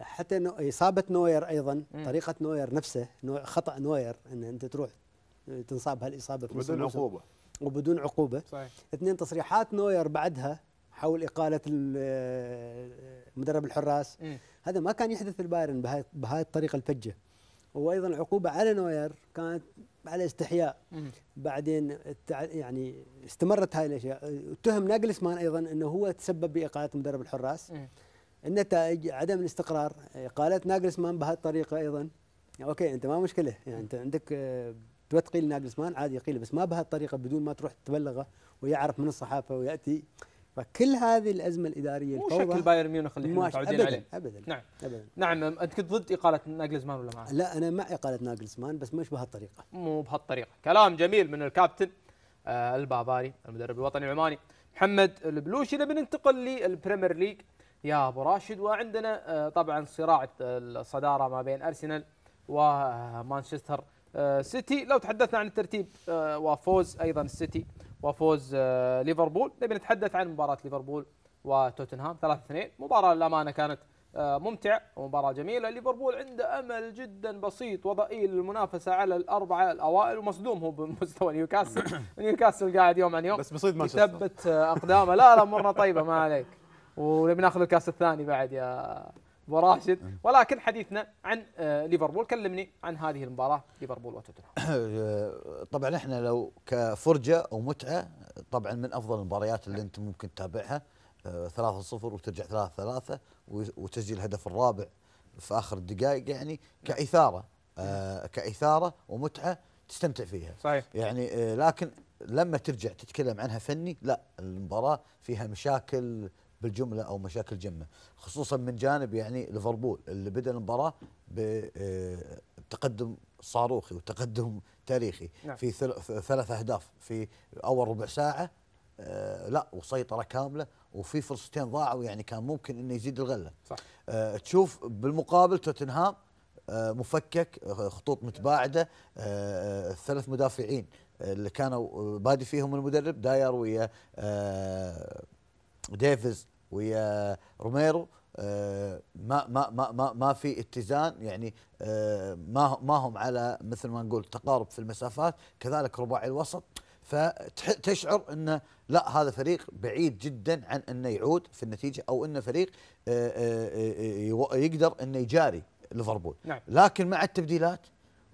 حتى اصابه نوير ايضا طريقه نوير نفسه خطا نوير ان انت تروح تنصاب هالاصابه في بدون عقوبه وبدون عقوبه صحيح اثنين تصريحات نوير بعدها حول اقاله مدرب الحراس م. إيه. هذا ما كان يحدث في البايرن بهاي, الطريقه الفجه وايضا العقوبه على نوير كانت على استحياء م. بعدين يعني استمرت هاي الاشياء اتهم ناجلسمان ايضا انه هو تسبب باقاله مدرب الحراس م. إيه. النتائج عدم الاستقرار اقاله ناجلسمان بهالطريقه ايضا اوكي انت ما مشكله يعني انت عندك آه، تبى تقيل ناقل اسمان عادي يقيله بس ما بهالطريقه بدون ما تروح تبلغه ويعرف من الصحافه وياتي فكل هذه الازمه الاداريه مو شكل بايرن ميونخ اللي احنا متعودين أبداً عليه ابدا نعم ابدا نعم انت كنت ضد اقاله زمان ولا معه؟ لا انا مع اقاله زمان بس مش بهالطريقه مو بهالطريقه كلام جميل من الكابتن آه البافاري المدرب الوطني العماني محمد البلوشي نبي ننتقل للبريمير ليج يا ابو راشد وعندنا آه طبعا صراع الصداره ما بين ارسنال ومانشستر آه، سيتي لو تحدثنا عن الترتيب آه، وفوز ايضا السيتي وفوز آه، ليفربول نبي نتحدث عن مباراه ليفربول وتوتنهام 3 2 مباراه للامانه كانت ممتعه ومباراه جميله ليفربول عنده امل جدا بسيط وضئيل للمنافسه على الاربعه الاوائل ومصدوم هو بمستوى نيوكاسل نيوكاسل قاعد يوم عن يوم بس بسيط مانشستر يثبت اقدامه لا لا امورنا طيبه ما عليك ونبي ناخذ الكاس الثاني بعد يا وراشد إيه. ولكن حديثنا عن آه، ليفربول كلمني عن هذه المباراه ليفربول وتوتنهام آه، طبعا احنا لو كفرجه ومتعه طبعا من افضل المباريات اللي انت ممكن تتابعها 3-0 آه، وترجع 3-3 وتسجيل الهدف الرابع في اخر الدقائق يعني كاثاره كاثاره ومتعه تستمتع فيها صحيح يعني لكن لما ترجع تتكلم عنها فني لا المباراه فيها مشاكل بالجمله او مشاكل جمه خصوصا من جانب يعني ليفربول اللي بدا المباراه بتقدم آه، صاروخي وتقدم تاريخي نعم. في ثلاث اهداف في اول ربع ساعه آه لا وسيطره كامله وفي فرصتين ضاعوا يعني كان ممكن انه يزيد الغله صح. آه تشوف بالمقابل توتنهام آه مفكك آه، خطوط متباعده آه ثلاث مدافعين اللي كانوا آه، بادي فيهم المدرب داير ويا آه ديفيز ويا روميرو آه، ما ما ما ما, ما في اتزان يعني آه، ما ما هم على مثل ما نقول تقارب في المسافات كذلك رباعي الوسط فتشعر انه لا هذا فريق بعيد جدا عن انه يعود في النتيجه او انه فريق آه، يقدر انه يجاري ليفربول نعم. لكن مع التبديلات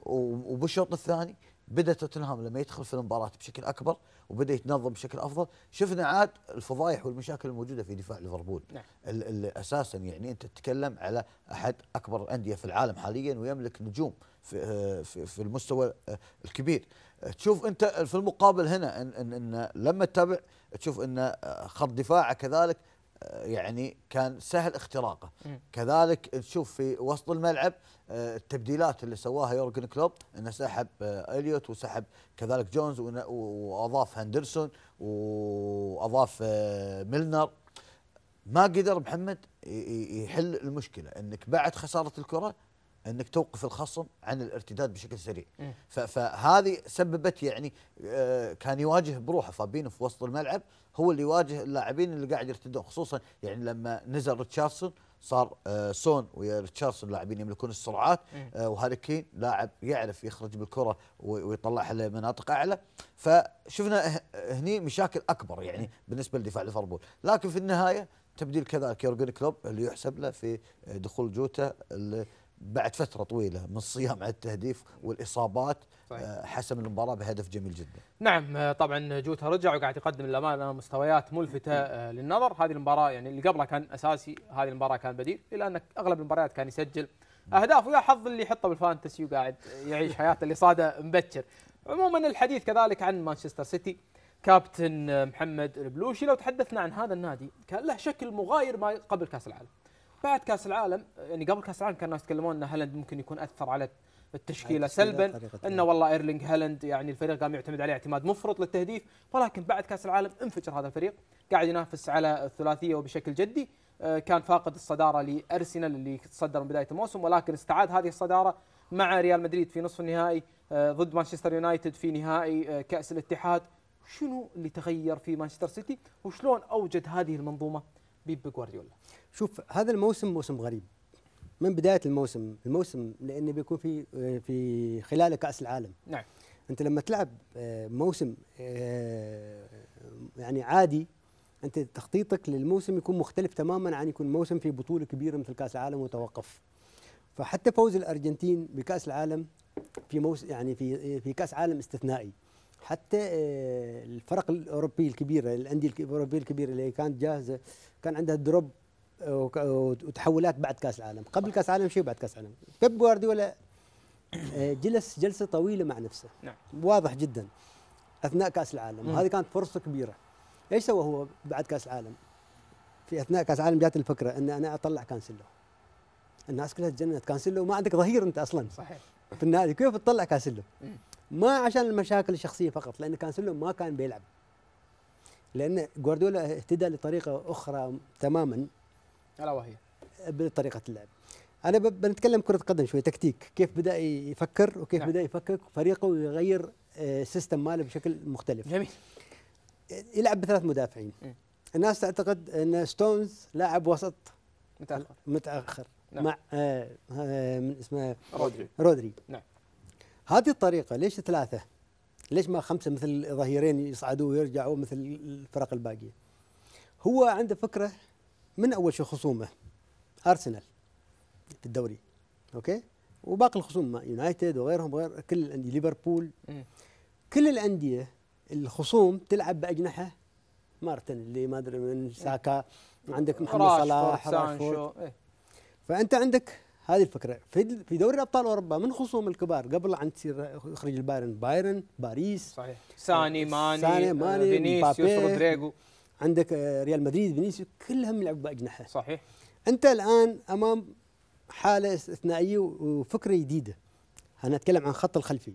وبالشوط الثاني بدا توتنهام لما يدخل في المباراه بشكل اكبر وبدا يتنظم بشكل افضل شفنا عاد الفضايح والمشاكل الموجوده في دفاع ليفربول نعم. اساسا يعني انت تتكلم على احد اكبر الانديه في العالم حاليا ويملك نجوم في آه، في, في المستوى آه، الكبير تشوف انت في المقابل هنا ان, إن, إن لما تتابع تشوف ان خط دفاعه كذلك يعني كان سهل اختراقه كذلك نشوف في وسط الملعب آه، التبديلات اللي سواها يورجن كلوب انه سحب آه، اليوت وسحب كذلك جونز واضاف هندرسون واضاف آه، ميلنر ما قدر محمد يحل المشكله انك بعد خساره الكره انك توقف الخصم عن الارتداد بشكل سريع إيه. فهذه سببت يعني آه، كان يواجه بروحه فابينو في وسط الملعب هو اللي يواجه اللاعبين اللي قاعد يرتدون خصوصا يعني لما نزل ريتشاردسون صار آه، سون ويا ريتشاردسون لاعبين يملكون السرعات إيه. آه، وهاري كين لاعب يعرف يخرج بالكره ويطلعها لمناطق اعلى فشفنا هني مشاكل اكبر يعني إيه. بالنسبه لدفاع ليفربول لكن في النهايه تبديل كذلك يورجن كلوب اللي يحسب له في دخول جوتا اللي بعد فتره طويله من الصيام على التهديف والاصابات آه، حسم المباراه بهدف جميل جدا. نعم آه، طبعا جوتا رجع وقاعد يقدم للامانه مستويات ملفته آه، للنظر، هذه المباراه يعني اللي قبلها كان اساسي، هذه المباراه كان بديل، الا ان اغلب المباريات كان يسجل اهداف ويا حظ اللي يحطه بالفانتسي وقاعد يعيش حياته اللي صاده مبكر. عموما الحديث كذلك عن مانشستر سيتي كابتن محمد البلوشي لو تحدثنا عن هذا النادي كان له شكل مغاير ما قبل كاس العالم. بعد كاس العالم يعني قبل كاس العالم كان الناس يتكلمون ان هالاند ممكن يكون اثر على التشكيله سلبا انه والله ايرلينج هالاند يعني الفريق قام يعتمد عليه اعتماد مفرط للتهديف ولكن بعد كاس العالم انفجر هذا الفريق قاعد ينافس على الثلاثيه وبشكل جدي آه، كان فاقد الصداره لارسنال اللي تصدر من بدايه الموسم ولكن استعاد هذه الصداره مع ريال مدريد في نصف النهائي آه، ضد مانشستر يونايتد في نهائي آه، كاس الاتحاد شنو اللي تغير في مانشستر سيتي وشلون اوجد هذه المنظومه بيب جوارديولا شوف هذا الموسم موسم غريب من بدايه الموسم الموسم لانه بيكون في في خلال كاس العالم نعم انت لما تلعب آه، موسم آه، يعني عادي انت تخطيطك للموسم يكون مختلف تماما عن يكون موسم في بطوله كبيره مثل كاس العالم وتوقف فحتى فوز الارجنتين بكاس العالم في موسم يعني في في كاس عالم استثنائي حتى آه، الفرق الاوروبيه الكبيره الانديه الاوروبيه الكبيره اللي كانت جاهزه كان عندها دروب آه، وتحولات بعد كاس العالم قبل كاس العالم شيء بعد كاس العالم بيب جوارديولا آه، جلس جلسه طويله مع نفسه نعم. واضح جدا اثناء كاس العالم وهذه كانت فرصه كبيره ايش سوى هو بعد كاس العالم في اثناء كاس العالم جات الفكره ان انا اطلع كانسيلو الناس كلها تجننت كانسيلو ما عندك ظهير انت اصلا صحيح في النادي كيف تطلع كاسلو؟ ما عشان المشاكل الشخصيه فقط لان كاسلو ما كان بيلعب لان جوارديولا اهتدى لطريقه اخرى تماما الا وهي بطريقه اللعب انا بنتكلم كره قدم شوي تكتيك كيف بدا يفكر وكيف نعم. بدا يفكك فريقه ويغير السيستم آه، ماله بشكل مختلف جميل يلعب بثلاث مدافعين م. الناس تعتقد ان ستونز لاعب وسط متاخر متاخر نعم. مع آه،, آه من اسمه رودري رودري نعم هذه الطريقه ليش ثلاثه؟ ليش ما خمسه مثل ظهيرين يصعدوا ويرجعوا مثل الفرق الباقيه؟ هو عنده فكره من اول شيء خصومه ارسنال في الدوري اوكي وباقي الخصوم يونايتد وغيرهم وغير كل الانديه ليفربول كل الانديه الخصوم تلعب باجنحه مارتن اللي ما ادري من ساكا عندك محمد صلاح راشفورد فانت عندك هذه الفكره في في دوري ابطال اوروبا من خصوم الكبار قبل ان تصير يخرج البايرن بايرن باريس صحيح ساني آه، آه، ماني فينيسيوس رودريجو عندك آه، ريال مدريد فينيسيوس كلهم يلعبوا باجنحه صحيح انت الان امام حاله استثنائيه وفكره جديده انا اتكلم عن الخط الخلفي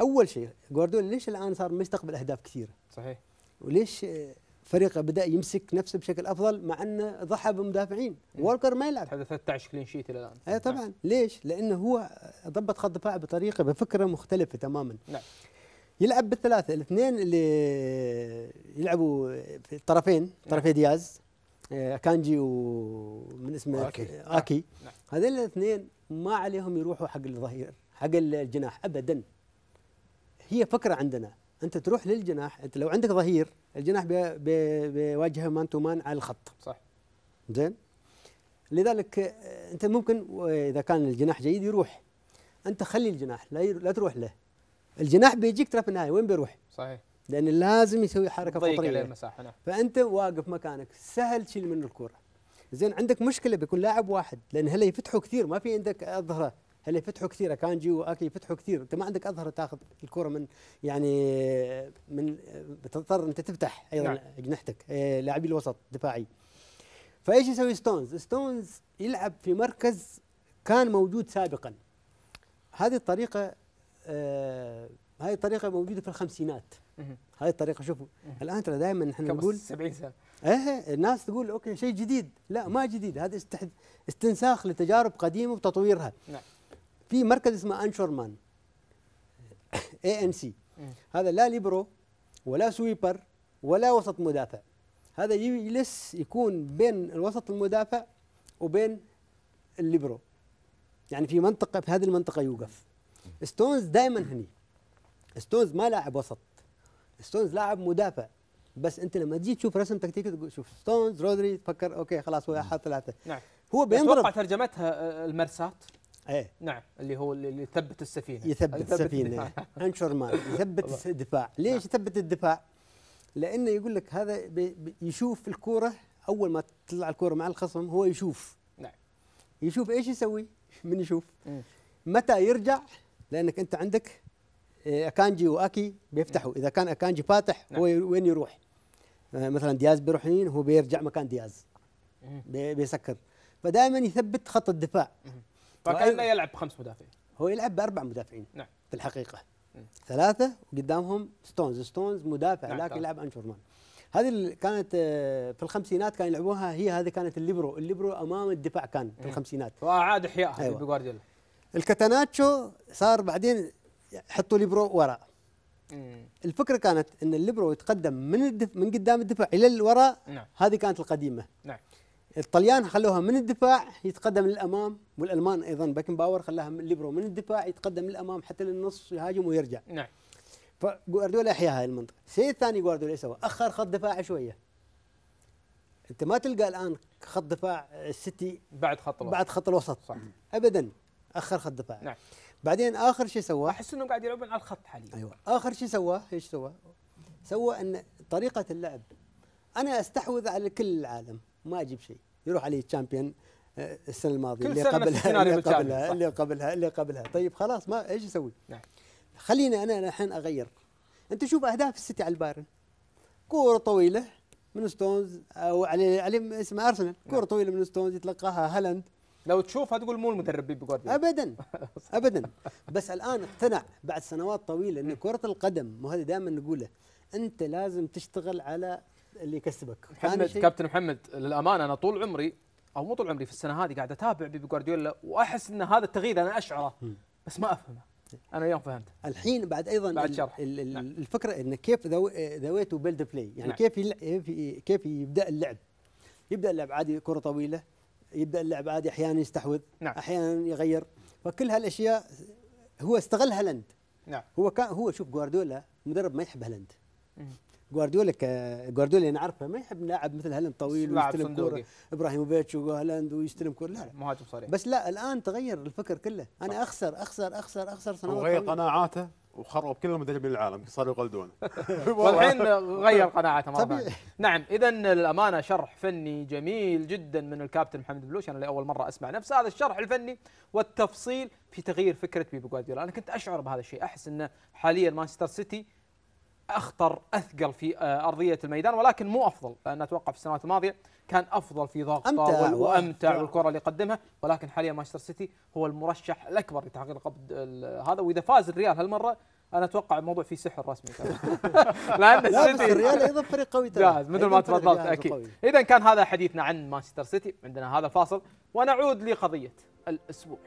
اول شيء جوارديولا ليش الان صار ما يستقبل اهداف كثيره صحيح وليش فريقه بدا يمسك نفسه بشكل افضل مع انه ضحى بمدافعين إيه. وولكر ما يلعب هذا 13 كلين شيت الى الان اي طبعا نعم. ليش؟ لانه هو ضبط خط دفاعه بطريقه بفكره مختلفه تماما نعم يلعب بالثلاثه الاثنين اللي يلعبوا في الطرفين نعم. طرفي دياز إيه، كانجي ومن اسمه اكي, آكي. نعم. هذين الاثنين ما عليهم يروحوا حق الظهير حق الجناح ابدا هي فكره عندنا انت تروح للجناح انت لو عندك ظهير الجناح بيواجهه مان تو مان على الخط صح زين لذلك آه، انت ممكن اذا كان الجناح جيد يروح انت خلي الجناح لا لا تروح له الجناح بيجيك ترى في النهايه وين بيروح؟ صحيح لان لازم يسوي حركه فطريه المساحه نعم. فانت واقف مكانك سهل تشيل منه الكوره زين عندك مشكله بيكون لاعب واحد لان هلا يفتحوا كثير ما في عندك اظهره هلا فتحوا كثير اكانجي واكي فتحوا كثير انت ما عندك اظهر تاخذ الكره من يعني من بتضطر انت تفتح ايضا نعم. اجنحتك إيه، لاعبي الوسط دفاعي فايش يسوي ستونز؟ ستونز يلعب في مركز كان موجود سابقا هذه الطريقه آه هذه الطريقه موجوده في الخمسينات هذه الطريقه شوفوا الان ترى دائما احنا نقول 70 سنه ايه الناس تقول اوكي شيء جديد لا ما جديد هذا استنساخ لتجارب قديمه وتطويرها نعم في مركز اسمه انشورمان اي ان سي هذا لا ليبرو ولا سويبر ولا وسط مدافع هذا يجلس يكون بين الوسط المدافع وبين الليبرو يعني في منطقه في هذه المنطقه يوقف ستونز دائما هني ستونز ما لاعب وسط ستونز لاعب مدافع بس انت لما تجي تشوف رسم تكتيكي تقول شوف ستونز رودري تفكر اوكي خلاص هو حاط ثلاثه نعم هو بينضرب ترجمتها آه، المرسات ايه نعم اللي هو اللي يثبت السفينه يثبت, يثبت السفينه انشر مال يثبت الدفاع نعم. ليش يثبت الدفاع؟ لانه يقول لك هذا يشوف الكوره اول ما تطلع الكوره مع الخصم هو يشوف نعم يشوف ايش يسوي من يشوف متى يرجع لانك انت عندك آه، اكانجي واكي بيفتحوا اذا كان اكانجي فاتح نعم. هو وين يروح آه، مثلا دياز بيروح هو بيرجع مكان دياز بيسكر فدائما يثبت خط الدفاع فكانه طيب. يلعب بخمس مدافعين هو يلعب باربع مدافعين نعم في الحقيقه مم. ثلاثه وقدامهم ستونز ستونز مدافع نعم لكن يلعب انشورمان هذه كانت آه، في الخمسينات كانوا يلعبوها هي هذه كانت الليبرو الليبرو امام الدفاع كان في الخمسينات واعاد احيائها أيوة. بجوارديولا الكتناتشو صار بعدين حطوا ليبرو وراء مم. الفكره كانت ان الليبرو يتقدم من الدف... من قدام الدفاع الى الوراء نعم. هذه كانت القديمه نعم الطليان خلوها من الدفاع يتقدم للامام والالمان ايضا باكن باور خلاها من ليبرو من الدفاع يتقدم للامام حتى للنص يهاجم ويرجع نعم فجوارديولا احيا هاي المنطقه الشيء الثاني جوارديولا سوى اخر خط دفاع شويه انت ما تلقى الان خط دفاع السيتي بعد خط الوسط بعد خط الوسط صح ابدا اخر خط دفاع نعم بعدين اخر شيء سواه احس انهم قاعد يلعبون على الخط حاليا ايوه اخر شيء سواه ايش سوى؟ سوى ان طريقه اللعب انا استحوذ على كل العالم ما اجيب شيء يروح عليه الشامبيون آه، السنه الماضيه اللي قبلها اللي قبلها اللي قبلها اللي قبلها طيب خلاص ما ايش اسوي؟ نعم. خليني انا الحين اغير انت شوف اهداف السيتي على البايرن كوره طويله من ستونز او على على اسم ارسنال نعم. كوره نعم. طويله من ستونز يتلقاها هالاند لو تشوفها تقول مو المدرب بيب جوارديولا ابدا ابدا بس الان اقتنع بعد سنوات طويله ان كره القدم وهذا دائما نقوله انت لازم تشتغل على اللي يكسبك محمد كابتن محمد للامانه انا طول عمري او مو طول عمري في السنه هذه قاعد اتابع بيب جوارديولا واحس ان هذا التغيير انا اشعره بس ما افهمه انا اليوم فهمت الحين بعد ايضا بعد شرح. الـ الـ نعم. الفكره ان كيف ذويته بيلد بلاي يعني نعم. كيف كيف يبدا اللعب يبدا اللعب عادي كره طويله يبدا اللعب عادي احيانا يستحوذ نعم. احيانا يغير فكل هالاشياء هو استغل هالند نعم هو كان هو شوف جوارديولا مدرب ما يحب هالند جوارديولا ك... جوارديولا اللي نعرفه ما يحب لاعب مثل هالاند طويل ويستلم كوره ابراهيموفيتش وهالاند ويستلم كوره لا لا مهاجم صريح بس لا الان تغير الفكر كله انا صح. اخسر اخسر اخسر اخسر سنوات وغير قناعاته وخرب كل المدربين العالم صاروا يقلدونه والحين غير قناعاته مره ثانيه نعم اذا الامانه شرح فني جميل جدا من الكابتن محمد بلوش انا لاول مره اسمع نفس هذا الشرح الفني والتفصيل في تغيير فكره بيب جوارديولا انا كنت اشعر بهذا الشيء احس انه حاليا مانشستر سيتي اخطر اثقل في آه، ارضيه الميدان ولكن مو افضل لان اتوقع في السنوات الماضيه كان افضل في ضغط وامتع والكره اللي يقدمها ولكن حاليا مانشستر سيتي هو المرشح الاكبر لتحقيق القبض هذا واذا فاز الريال هالمره انا اتوقع الموضوع فيه سحر رسمي لان السيتي الريال ايضا فريق قوي جاهز مثل ما تفضلت اكيد اذا كان هذا حديثنا عن مانشستر سيتي عندنا هذا فاصل ونعود لقضيه الاسبوع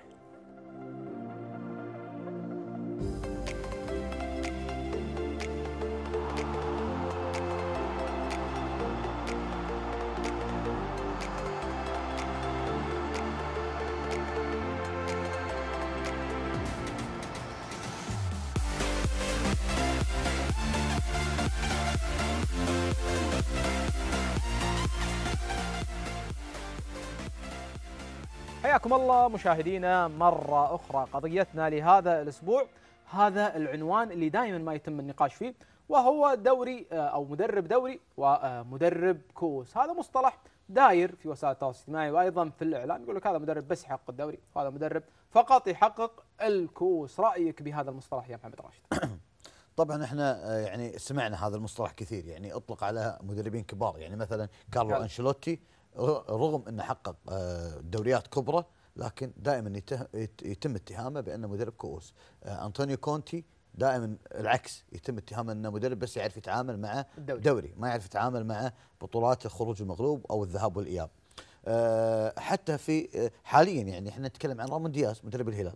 حياكم الله مشاهدينا مرة أخرى قضيتنا لهذا الأسبوع هذا العنوان اللي دائما ما يتم النقاش فيه وهو دوري آه، أو مدرب دوري ومدرب آه، كؤوس هذا مصطلح داير في وسائل التواصل الاجتماعي وأيضا في الإعلام يقول لك هذا مدرب بس يحقق الدوري وهذا مدرب فقط يحقق الكؤوس رأيك بهذا المصطلح يا محمد راشد طبعا احنا آه، يعني سمعنا هذا المصطلح كثير يعني اطلق على مدربين كبار يعني مثلا كارلو انشيلوتي رغم انه حقق آه، دوريات كبرى لكن دائما يتم اتهامه بانه مدرب كؤوس آه، انطونيو كونتي دائما العكس يتم اتهامه انه مدرب بس يعرف يتعامل مع الدوري. دوري ما يعرف يتعامل مع بطولات خروج المغلوب او الذهاب والاياب آه، حتى في حاليا يعني احنا نتكلم عن رامون دياز مدرب الهلال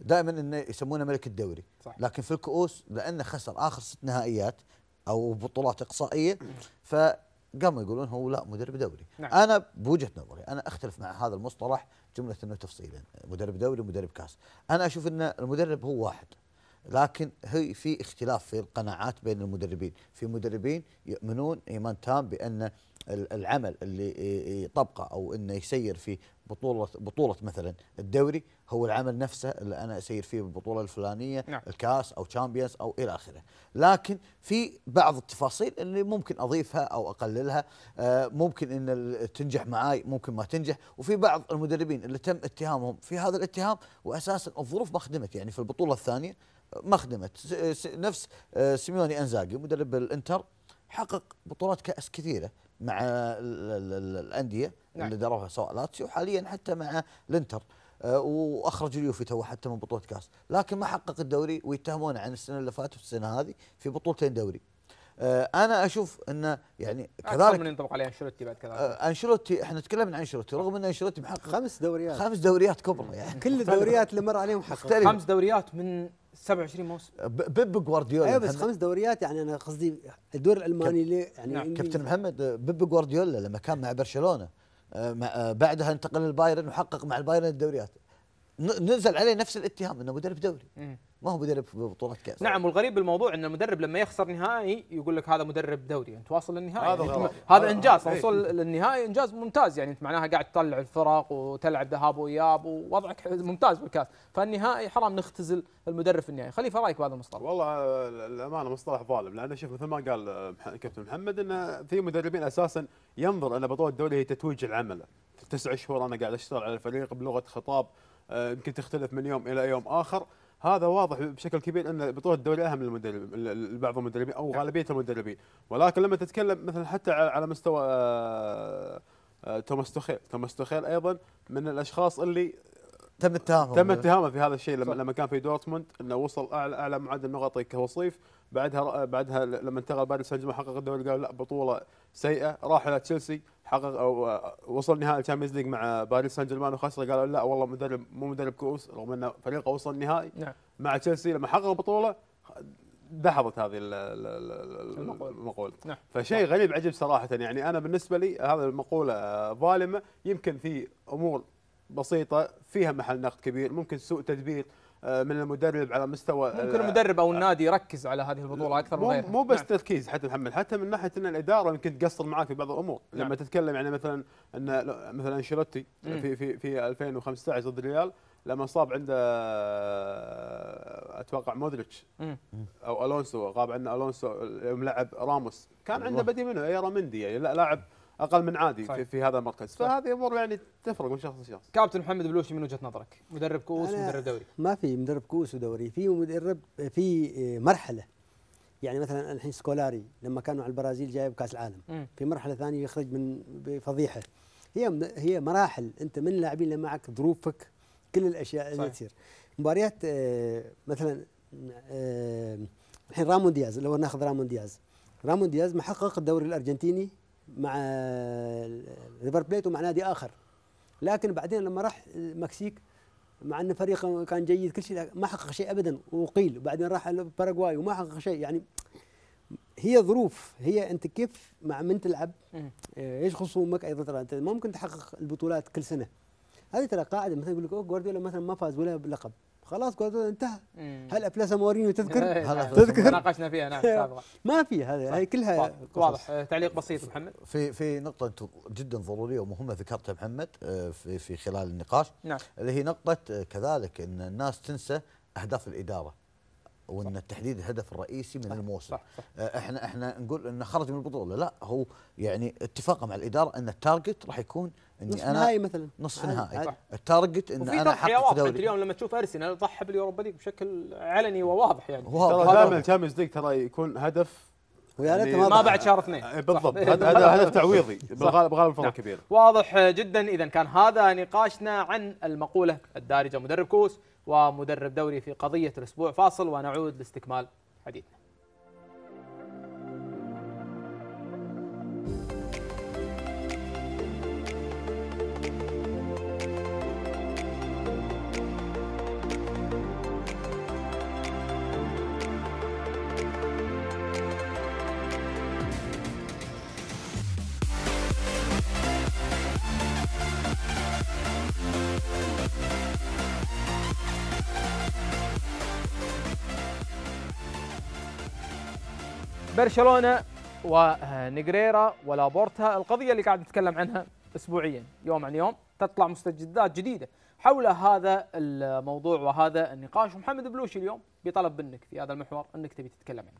دائما انه يسمونه ملك الدوري صح. لكن في الكؤوس لانه خسر اخر ست نهائيات او بطولات اقصائيه ف قاموا يقولون هو لا مدرب دوري نعم. انا بوجهه نظري انا اختلف مع هذا المصطلح جمله انه تفصيلا مدرب دوري ومدرب كاس انا اشوف ان المدرب هو واحد لكن هي في اختلاف في القناعات بين المدربين في مدربين يؤمنون ايمان تام بان العمل اللي يطبقه او انه يسير في بطولة بطولة مثلا الدوري هو العمل نفسه اللي انا اسير فيه بالبطولة الفلانية نعم. الكاس او تشامبيونز او الى اخره، لكن في بعض التفاصيل اللي ممكن اضيفها او اقللها آه، ممكن ان تنجح معاي ممكن ما تنجح وفي بعض المدربين اللي تم اتهامهم في هذا الاتهام واساسا الظروف ما خدمت يعني في البطولة الثانية ما خدمت نفس آه، سيميوني انزاجي مدرب الانتر حقق بطولات كاس كثيره مع الانديه نعم. اللي داروها سواء لاتسيو حاليا حتى مع الانتر آه، واخرج اليوفي تو حتى من بطوله كاس لكن ما حقق الدوري ويتهمونه عن السنه اللي فاتت والسنه هذه في بطولتين دوري آه، انا اشوف انه يعني كذلك من ينطبق عليه انشلوتي بعد كذلك آه، انشلوتي احنا تكلمنا عن انشلوتي رغم ان انشلوتي محقق خمس دوريات خمس دوريات كبرى يعني كل الدوريات اللي مر عليهم حقق خمس دوريات من 27 موسم بيب جوارديولا ايوه بس خمس دوريات يعني انا قصدي الدوري الالماني اللي يعني نعم. كابتن محمد بيب جوارديولا لما كان مع برشلونه آه، آه، بعدها انتقل للبايرن وحقق مع البايرن الدوريات نزل عليه نفس الاتهام انه مدرب دوري ما هو مدرب في بطولة كاس نعم والغريب بالموضوع ان المدرب لما يخسر نهائي يقول لك هذا مدرب دوري انت واصل للنهائي هذا يعني هذا انجاز إيه. وصول للنهائي انجاز ممتاز يعني انت معناها قاعد تطلع الفرق وتلعب ذهاب واياب ووضعك ممتاز بالكاس فالنهائي حرام نختزل المدرب في النهائي خليفه رايك بهذا المصطلح والله الامانه مصطلح ظالم لانه شوف مثل ما قال كابتن محمد انه في مدربين اساسا ينظر ان بطوله الدوري هي تتويج العمل تسع شهور انا قاعد اشتغل على الفريق بلغه خطاب آه، يمكن تختلف من يوم الى يوم اخر هذا واضح بشكل كبير ان بطوله الدوري اهم للمدرب لبعض المدربين او نعم. غالبيه المدربين ولكن لما تتكلم مثلا حتى على مستوى آه، آه، توماس توخيل توماس توخيل ايضا من الاشخاص اللي تم اتهامه تم اتهامه في هذا الشيء لما لما كان في دورتموند انه وصل اعلى اعلى معدل نقطي كوصيف بعدها بعدها لما انتقل باريس سان جيرمان حقق الدوري قالوا لا بطوله سيئه راح الى تشيلسي حقق او آه، وصل نهائي الشامبيونز ليج مع باريس سان جيرمان وخسر قالوا لا والله مدرب مو مدرب كؤوس رغم انه فريقه وصل النهائي نعم. مع تشيلسي لما حقق بطوله دحضت هذه المقولة نعم. فشيء نعم. غريب عجب صراحة يعني أنا بالنسبة لي هذه المقولة آه، ظالمة يمكن في أمور بسيطة فيها محل نقد كبير ممكن سوء تدبير آه، من المدرب على مستوى آه، ممكن المدرب او آه، النادي يركز على هذه البطوله اكثر من غيرها مو بس نعم. تركيز حتى محمد حتى من ناحيه ان الاداره يمكن تقصر معاه في بعض الامور نعم. لما تتكلم يعني مثلا ان مثلا انشيلوتي في في في 2015 ضد الريال لما صاب عنده اتوقع مودريتش او الونسو غاب عنه الونسو يوم لعب راموس كان عنده بديل منه يرى مندي يعني لاعب اقل من عادي في, في هذا المركز فهذه امور يعني تفرق من شخص لشخص كابتن محمد بلوشي من وجهه نظرك مدرب كؤوس ومدرب دوري ما في مدرب كؤوس ودوري في مدرب في مرحله يعني مثلا الحين سكولاري لما كانوا على البرازيل جايب كاس العالم في مرحله ثانيه يخرج من بفضيحه هي هي مراحل انت من اللاعبين اللي معك ظروفك كل الاشياء اللي تصير مباريات آه، مثلا آه، الحين رامون دياز لو ناخذ رامون دياز رامون دياز محقق الدوري الارجنتيني مع ريفر بليت ومع نادي اخر لكن بعدين لما راح المكسيك مع ان فريقه كان جيد كل شيء ما حقق شيء ابدا وقيل وبعدين راح الباراغواي وما حقق شيء يعني هي ظروف هي انت كيف مع من تلعب ايش خصومك ايضا ترى انت ممكن تحقق البطولات كل سنه هذه ترى قاعده مثلا يقول لك اوه جوارديولا مثلا ما فاز ولا بلقب خلاص جوارديولا انتهى هل افلاس مورينيو تذكر؟ إيه، إيه، تذكر ناقشنا فيها نعم ما في هذا هي كلها واضح تعليق بسيط محمد في في نقطه جدا ضروريه ومهمه ذكرتها محمد آه، في في خلال النقاش نعم اللي هي نقطه آه، كذلك ان الناس تنسى اهداف الاداره وان صح. التحديد الهدف الرئيسي من صح. الموسم صح. صح. آه، احنا احنا نقول انه خرج من البطوله لا هو يعني اتفاقه مع الاداره ان التارجت راح يكون اني نصف انا نهائي مثلا نصف نهائي التارجت ان انا احقق دوري اليوم لما تشوف ارسنال ضحى باليوروبا ليج بشكل علني وواضح يعني ترى دائما الشامبيونز ليج ترى يكون هدف ويا ريت يعني ما بعد شهر اثنين آه، بالضبط هذا هدف تعويضي بالغالب غالب فرق نعم. كبير واضح جدا اذا كان هذا نقاشنا عن المقوله الدارجه مدرب كوس ومدرب دوري في قضية الأسبوع فاصل ونعود لاستكمال حديثنا برشلونه ونجريرا ولابورتا القضيه اللي قاعد نتكلم عنها اسبوعيا يوم عن يوم تطلع مستجدات جديده حول هذا الموضوع وهذا النقاش ومحمد بلوشي اليوم بيطلب منك في هذا المحور انك تبي تتكلم عنه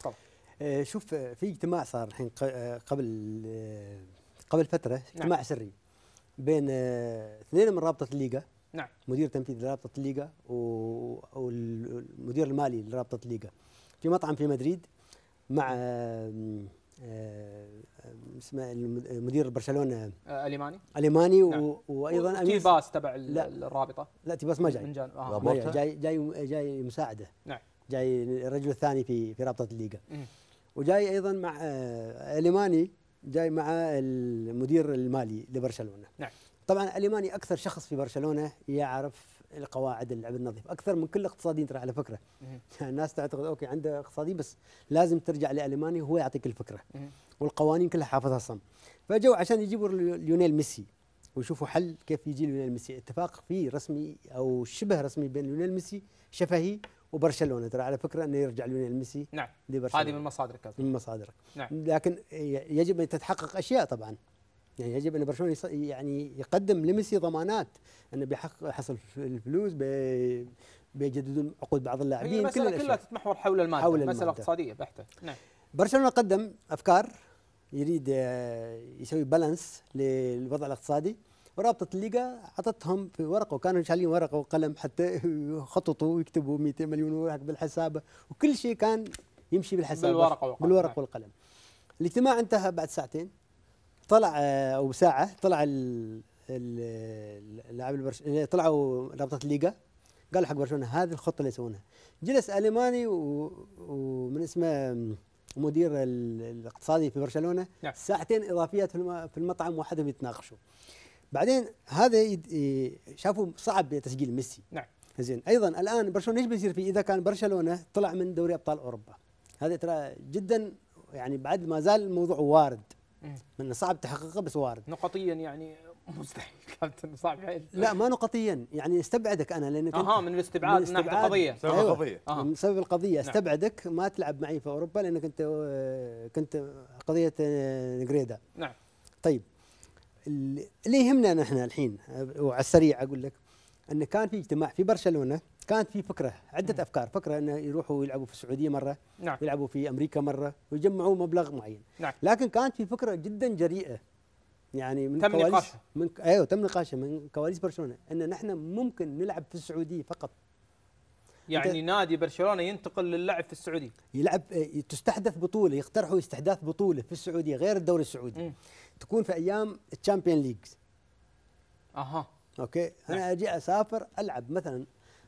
تفضل آه، شوف آه، في اجتماع صار الحين آه، قبل قبل فتره نعم. اجتماع نعم. سري بين اثنين من رابطه الليغا نعم مدير تنفيذ لرابطه الليغا والمدير المالي لرابطه الليغا في مطعم في مدريد مع آه، آه، اسمه مدير برشلونه آه، اليماني اليماني نعم. وايضا امين تيباس تبع لا. الرابطه لا تيباس ما جاي من جان. آه. جاي جاي جاي مساعده نعم جاي الرجل الثاني في في رابطه الليغا وجاي ايضا مع اليماني جاي مع المدير المالي لبرشلونه نعم طبعا اليماني اكثر شخص في برشلونه يعرف القواعد اللعب النظيف اكثر من كل اقتصاديين ترى على فكره يعني الناس تعتقد اوكي عنده اقتصادي بس لازم ترجع لالمانيا وهو يعطيك الفكره والقوانين كلها حافظها صم فجو عشان يجيبوا ليونيل ميسي ويشوفوا حل كيف يجي ليونيل ميسي اتفاق فيه رسمي او شبه رسمي بين ليونيل ميسي شفهي وبرشلونه ترى على فكره انه يرجع ليونيل ميسي نعم لبرشلونه هذه من مصادرك من مصادرك نعم لكن يجب ان تتحقق اشياء طبعا يعني يجب ان برشلونه يعني يقدم لميسي ضمانات انه بيحقق حصل الفلوس بي بيجددون عقود بعض اللاعبين المساله كلها تتمحور حول الماده حول المساله اقتصاديه بحته نعم برشلونه قدم افكار يريد آه، يسوي بالانس للوضع الاقتصادي ورابطه الليغا اعطتهم في ورقه وكانوا شالين ورقه وقلم حتى يخططوا ويكتبوا 200 مليون ورق بالحسابه وكل شيء كان يمشي بالحسابه بالورقه والقلم, بالورق والقلم. الاجتماع انتهى بعد ساعتين طلع آه، او ساعه طلع اللاعب البرشلونه طلعوا رابطه الليغا قالوا حق برشلونه هذه الخطه اللي يسوونها جلس الماني ومن اسمه مدير الاقتصادي في برشلونه نعم. ساعتين اضافيات في المطعم وحدهم يتناقشوا بعدين هذا شافوا صعب تسجيل ميسي نعم زين ايضا الان برشلونه ايش بيصير فيه اذا كان برشلونه طلع من دوري ابطال اوروبا هذا ترى جدا يعني بعد ما زال الموضوع وارد إيه. من صعب تحققه بس وارد نقطيا يعني مستحيل كابتن صعب لا ما نقطيا يعني استبعدك انا لان اها من الاستبعاد من ناحيه القضيه سبب أيوة. القضيه من سبب القضيه نعم. استبعدك ما تلعب معي في اوروبا لانك انت آه، كنت قضيه آه، نجريدا نعم طيب اللي يهمنا نحن الحين آه، وعلى السريع اقول لك انه كان في اجتماع في برشلونه كانت في فكره عده افكار فكره انه يروحوا يلعبوا في السعوديه مره نعم. يلعبوا في امريكا مره ويجمعوا مبلغ معين نعم. لكن كانت في فكره جدا جريئه يعني من تم كواليس من ايوه تم نقاشها من كواليس برشلونه ان نحن ممكن نلعب في السعوديه فقط يعني نادي برشلونه ينتقل للعب في السعوديه يلعب آه، تستحدث بطوله يقترحوا استحداث بطوله في السعوديه غير الدوري السعودي م. تكون في ايام الشامبيون ليجز اها اوكي انا نعم. اجي اسافر العب مثلا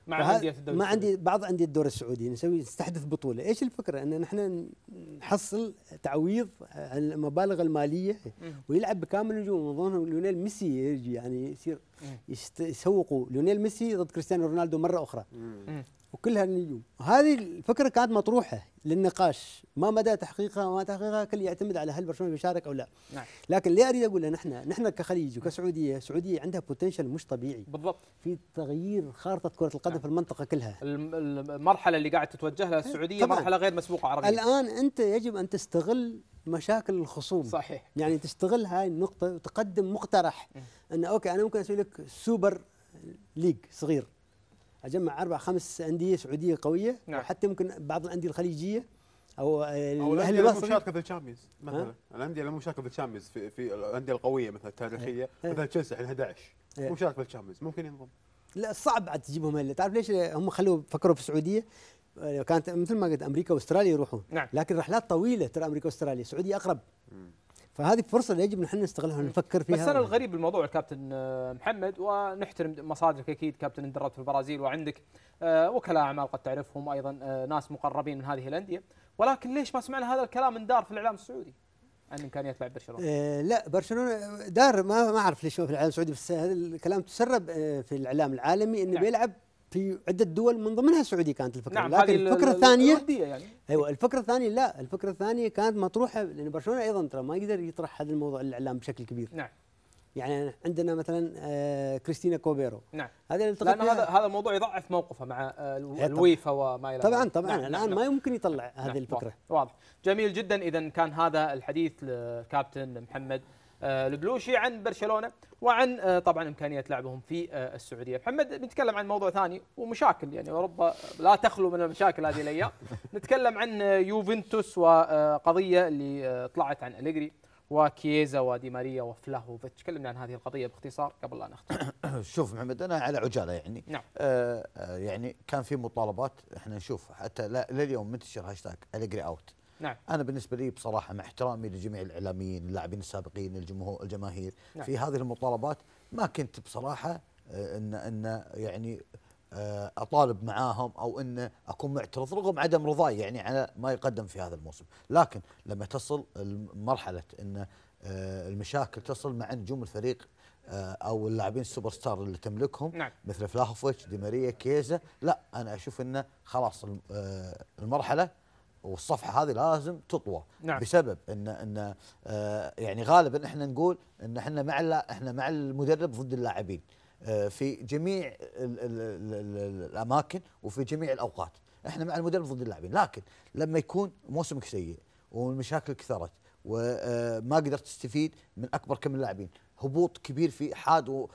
مع انديه الدوري عندي بعض انديه الدوري السعودي نسوي نستحدث بطوله ايش الفكره ان نحن نحصل تعويض المبالغ الماليه ويلعب بكامل النجوم من ضمنهم ليونيل ميسي يجي يعني يصير يسوقوا ليونيل ميسي ضد كريستيانو رونالدو مره اخرى وكلها النجوم هذه الفكره كانت مطروحه للنقاش ما مدى تحقيقها وما تحقيقها كل يعتمد على هل برشلونه بيشارك او لا نعم. لكن اللي اريد اقوله نحن نحن كخليج وكسعوديه السعوديه عندها بوتنشل مش طبيعي بالضبط في تغيير خارطه كره القدم نعم. في المنطقه كلها المرحله اللي قاعد تتوجه لها السعوديه طبعًا. مرحله غير مسبوقه عربيا الان انت يجب ان تستغل مشاكل الخصوم صحيح يعني تستغل هاي النقطه وتقدم مقترح ان اوكي انا ممكن اسوي لك سوبر ليج صغير اجمع اربع خمس انديه سعوديه قويه نعم. وحتى ممكن بعض الانديه الخليجيه او او الاهلي المصري مشاركه في الشامبيونز مثلا الانديه اللي مشاركه في الشامبيونز في, في الانديه القويه مثلا التاريخيه مثلا تشيلسي الحين 11 مشاركه في الشامبيونز ممكن ينضم لا صعب عاد تجيبهم هلا تعرف ليش هم خلوا فكروا في السعوديه كانت مثل ما قلت امريكا واستراليا يروحون نعم. لكن رحلات طويله ترى امريكا واستراليا السعوديه اقرب فهذه فرصه اللي يجب نحن نستغلها ونفكر فيها بس انا الغريب بالموضوع كابتن آه، محمد ونحترم مصادرك اكيد كابتن اندربت في البرازيل وعندك آه، وكلاء اعمال قد تعرفهم ايضا آه، ناس مقربين من هذه الانديه ولكن ليش ما سمعنا هذا الكلام دار في الاعلام السعودي؟ عن امكانيات لعب برشلونه. آه لا برشلونه دار ما اعرف ليش في الاعلام السعودي بس هذا الكلام تسرب في الاعلام العالمي انه نعم. بيلعب في عده دول من ضمنها السعوديه كانت الفكره نعم لكن الفكره الثانيه يعني. ايوه الفكره الثانيه لا الفكره الثانيه كانت مطروحه لان برشلونه ايضا ترى ما يقدر يطرح هذا الموضوع الاعلام بشكل كبير نعم يعني عندنا مثلا آه كريستينا كوبيرو نعم هذا لان هذا هذا الموضوع يضعف موقفه مع آه، الويفا وما الى طبعا طبعا نعم،, نعم الان نعم ما يمكن يطلع نعم هذه الفكره واضح جميل جدا اذا كان هذا الحديث للكابتن محمد البلوشي آه، عن برشلونه وعن آه، طبعا امكانيه لعبهم في آه، السعوديه محمد بنتكلم عن موضوع ثاني ومشاكل يعني اوروبا لا تخلو من المشاكل هذه الايام نتكلم عن يوفنتوس وقضيه اللي طلعت عن اليجري وكييزا ودي ماريا وفلاهوفيتش تكلمنا عن هذه القضيه باختصار قبل لا نختم شوف محمد انا على عجاله يعني نعم. آه يعني كان في مطالبات احنا نشوف حتى لليوم منتشر هاشتاج اليجري اوت نعم. انا بالنسبه لي بصراحه مع احترامي لجميع الاعلاميين اللاعبين السابقين الجمهور الجماهير نعم. في هذه المطالبات ما كنت بصراحه آه، ان ان يعني آه، اطالب معاهم او ان اكون معترض رغم عدم رضاي يعني على ما يقدم في هذا الموسم، لكن لما تصل مرحله ان آه، المشاكل تصل مع نجوم الفريق او اللاعبين السوبر ستار اللي تملكهم نعم. مثل فلاهوفيتش دي ماريا كيزا لا انا اشوف انه خلاص المرحله والصفحه هذه لازم تطوى نعم. بسبب ان ان آه، يعني غالبا احنا نقول ان احنا مع احنا مع المدرب ضد اللاعبين آه، في جميع الـ الـ الـ الاماكن وفي جميع الاوقات احنا مع المدرب ضد اللاعبين لكن لما يكون موسمك سيء والمشاكل كثرت وما آه، قدرت تستفيد من اكبر كم من اللاعبين هبوط كبير في احاد آه،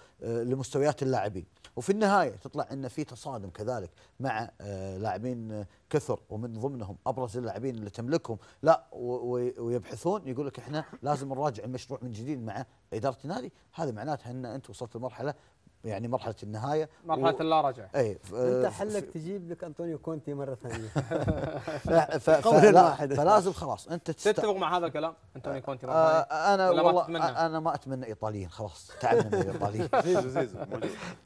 لمستويات اللاعبين وفي النهايه تطلع ان في تصادم كذلك مع آه، لاعبين آه، كثر ومن ضمنهم ابرز اللاعبين اللي تملكهم لا ويبحثون يقول لك احنا لازم نراجع المشروع من جديد مع اداره النادي هذا معناتها ان انت وصلت لمرحله يعني مرحله النهايه مرحله و... اللا رجع اي ف... انت حلك ف... تجيب لك انطونيو كونتي مره ثانيه ف... ف... واحد فلازم خلاص انت تست... تتفق مع هذا الكلام انطونيو كونتي مره آه انا والله ما آه، انا ما اتمنى ايطاليين خلاص تعبنا من الايطاليين زيزو زيزو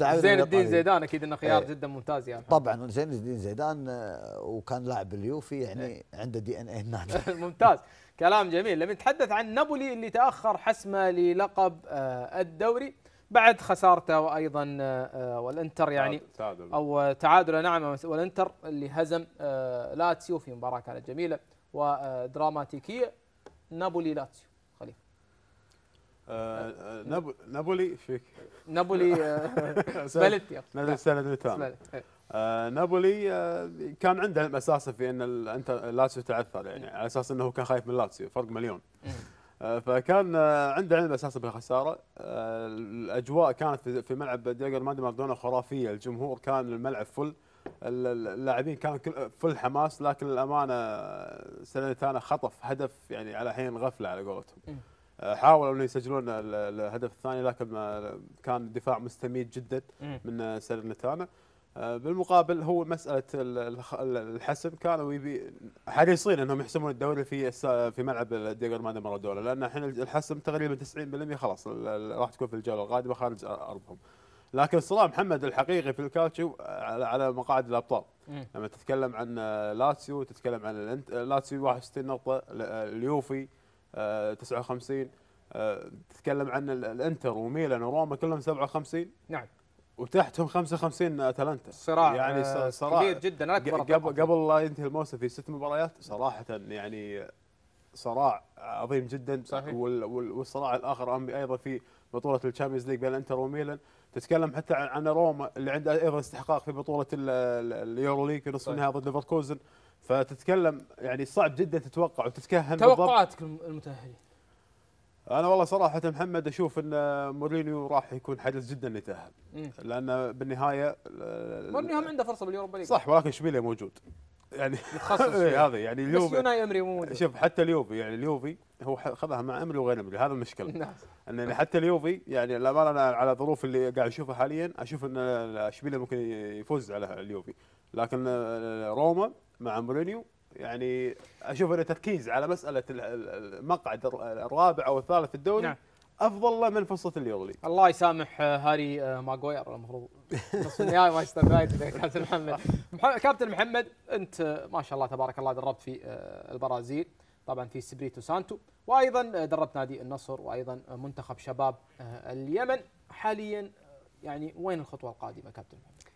زين الدين زيدان اكيد انه خيار إيه. جدا ممتاز يعني طبعا زين الدين زيدان آه، وكان لاعب اليوفي يعني إيه. عنده دي ان اي النادي ممتاز كلام جميل لما نتحدث عن نابولي اللي تاخر حسمه للقب آه، الدوري بعد خسارته وايضا آه، آه، والانتر يعني تعادل. او تعادله نعم والانتر اللي هزم آه، لاتسيو في مباراه كانت جميله ودراماتيكيه نابولي لاتسيو خليفه آه نابولي فيك نابولي سبلتي إيه. نابولي السنه نابولي كان عنده اساسا في ان الانتر لاتسيو تعثر يعني على اساس انه كان خايف من لاتسيو فرق مليون آه، فكان آه، عنده علم اساسا بالخساره آه، الاجواء كانت في ملعب دياغو ماندي مارادونا خرافيه الجمهور كان الملعب فل اللاعبين كان فل حماس لكن للامانه سلنتانا خطف هدف يعني على حين غفله على قولتهم إيه. حاولوا انه يسجلون الهدف الثاني لكن كان دفاع مستميت جدا إيه. من سيرنتانا آه، بالمقابل هو مساله الحسم كانوا يبي حريصين انهم يحسمون الدوري في في ملعب ديجر ماندي مارادونا لان الحين الحسم تقريبا 90% خلاص راح تكون في الجوله القادمه خارج ارضهم. لكن الصراع محمد الحقيقي في الكالتشيو على, مقاعد الابطال لما تتكلم عن لاتسيو تتكلم عن الانت... لاتسيو 61 نقطه اليوفي 59 آه، آه، تتكلم عن الانتر وميلان وروما كلهم 57 نعم وتحتهم 55 اتلانتا صراع يعني آه، صراع كبير جدا اكبر قبل قبل لا ينتهي الموسم في ست مباريات صراحه يعني صراع عظيم جدا صحيح والصراع الاخر ايضا في بطوله الشامبيونز ليج بين انتر وميلان تتكلم حتى عن روما اللي عنده ايضا استحقاق في بطوله اليورو ليج نصف النهائي ضد ليفركوزن فتتكلم يعني صعب جدا تتوقع وتتكهن توقعاتك المتاهلين انا والله صراحه محمد اشوف ان مورينيو راح يكون حدث جدا يتاهل لان بالنهايه مورينيو هم عنده فرصه باليوروبا ليج صح ولكن اشبيليا موجود يعني إيه، هذا يعني اليوفي بس يوناي امري مو شوف حتى اليوفي يعني اليوفي هو خذها مع امري وغير امري هذا المشكله نعم. ان يعني حتى اليوفي يعني للامانه انا على ظروف اللي قاعد اشوفها حاليا اشوف ان اشبيليا ممكن يفوز على اليوفي لكن روما مع مورينيو يعني اشوف انه تركيز على مساله المقعد الرابع او الثالث في الدوري نعم. افضل له من فرصه اليوغلي الله يسامح آه، هاري آه، ماغوير المفروض نصف النهائي مانشستر يونايتد كابتن محمد كابتن محمد انت ما شاء الله تبارك الله دربت في آه، البرازيل طبعا في سبريتو سانتو وايضا دربت نادي النصر وايضا منتخب شباب اليمن حاليا يعني وين الخطوه القادمه كابتن محمد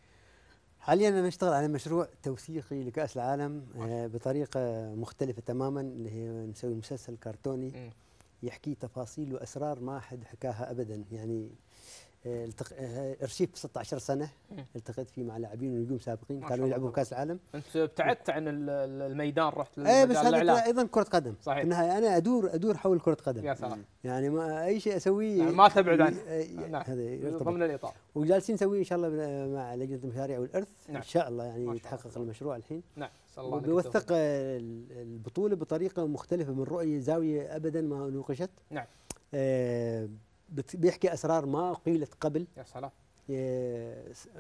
حاليا انا اشتغل على مشروع توثيقي لكاس العالم آه بطريقه مختلفه تماما اللي هي نسوي مسلسل كرتوني يحكي تفاصيل واسرار ما حد حكاها ابدا يعني التق... آه، ارشيف 16 سنه التقيت فيه مع لاعبين ونجوم سابقين كانوا يلعبوا كاس العالم انت ابتعدت عن الميدان رحت اي بس هذا ايضا كره قدم صحيح النهايه انا ادور ادور حول كره قدم يا سلام يعني ما اي شيء اسويه يعني ما تبعد عن إيه، إيه، نعم. هذا ضمن الاطار وجالسين نسويه ان شاء الله مع لجنه المشاريع والارث نعم. ان شاء الله يعني يتحقق المشروع الحين نعم الله البطوله بطريقه مختلفه من رؤيه زاويه ابدا ما نوقشت نعم آه، بيحكي اسرار ما قيلت قبل يا سلام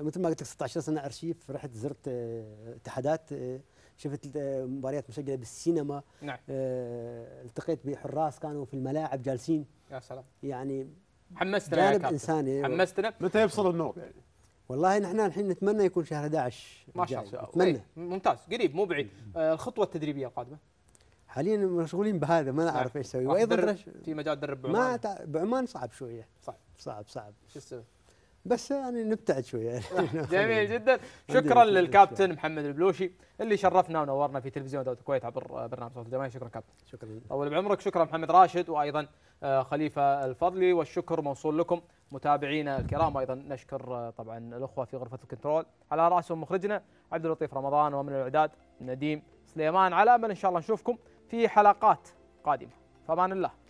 مثل ما قلت لك 16 سنه ارشيف رحت زرت آه، اتحادات آه، شفت آه، مباريات مسجله بالسينما نعم التقيت بحراس كانوا في الملاعب جالسين يا سلام يعني حمستنا جانب يا انساني حمستنا متى يفصل النور يعني والله نحن الحين نتمنى يكون شهر 11 ما شاء الله نتمنى ممتاز قريب مو بعيد الخطوه التدريبيه القادمه حاليا مشغولين بهذا ما نعرف ايش نسوي وايضا درش في مجال تدرب بعمان ما تع... بعمان صعب شويه صعب صعب صعب شو تسوي؟ بس يعني نبتعد شويه جميل جدا شكرا للكابتن محمد البلوشي اللي شرفنا ونورنا في تلفزيون دوله الكويت عبر برنامج صوت الجماهير شكرا كابتن شكرا طول بعمرك شكرا محمد راشد وايضا آه، خليفه الفضلي والشكر موصول لكم متابعينا الكرام وايضا نشكر آه، طبعا الاخوه في غرفه الكنترول على راسهم مخرجنا عبد اللطيف رمضان ومن الاعداد نديم سليمان على امل ان شاء الله نشوفكم في حلقات قادمة فمان الله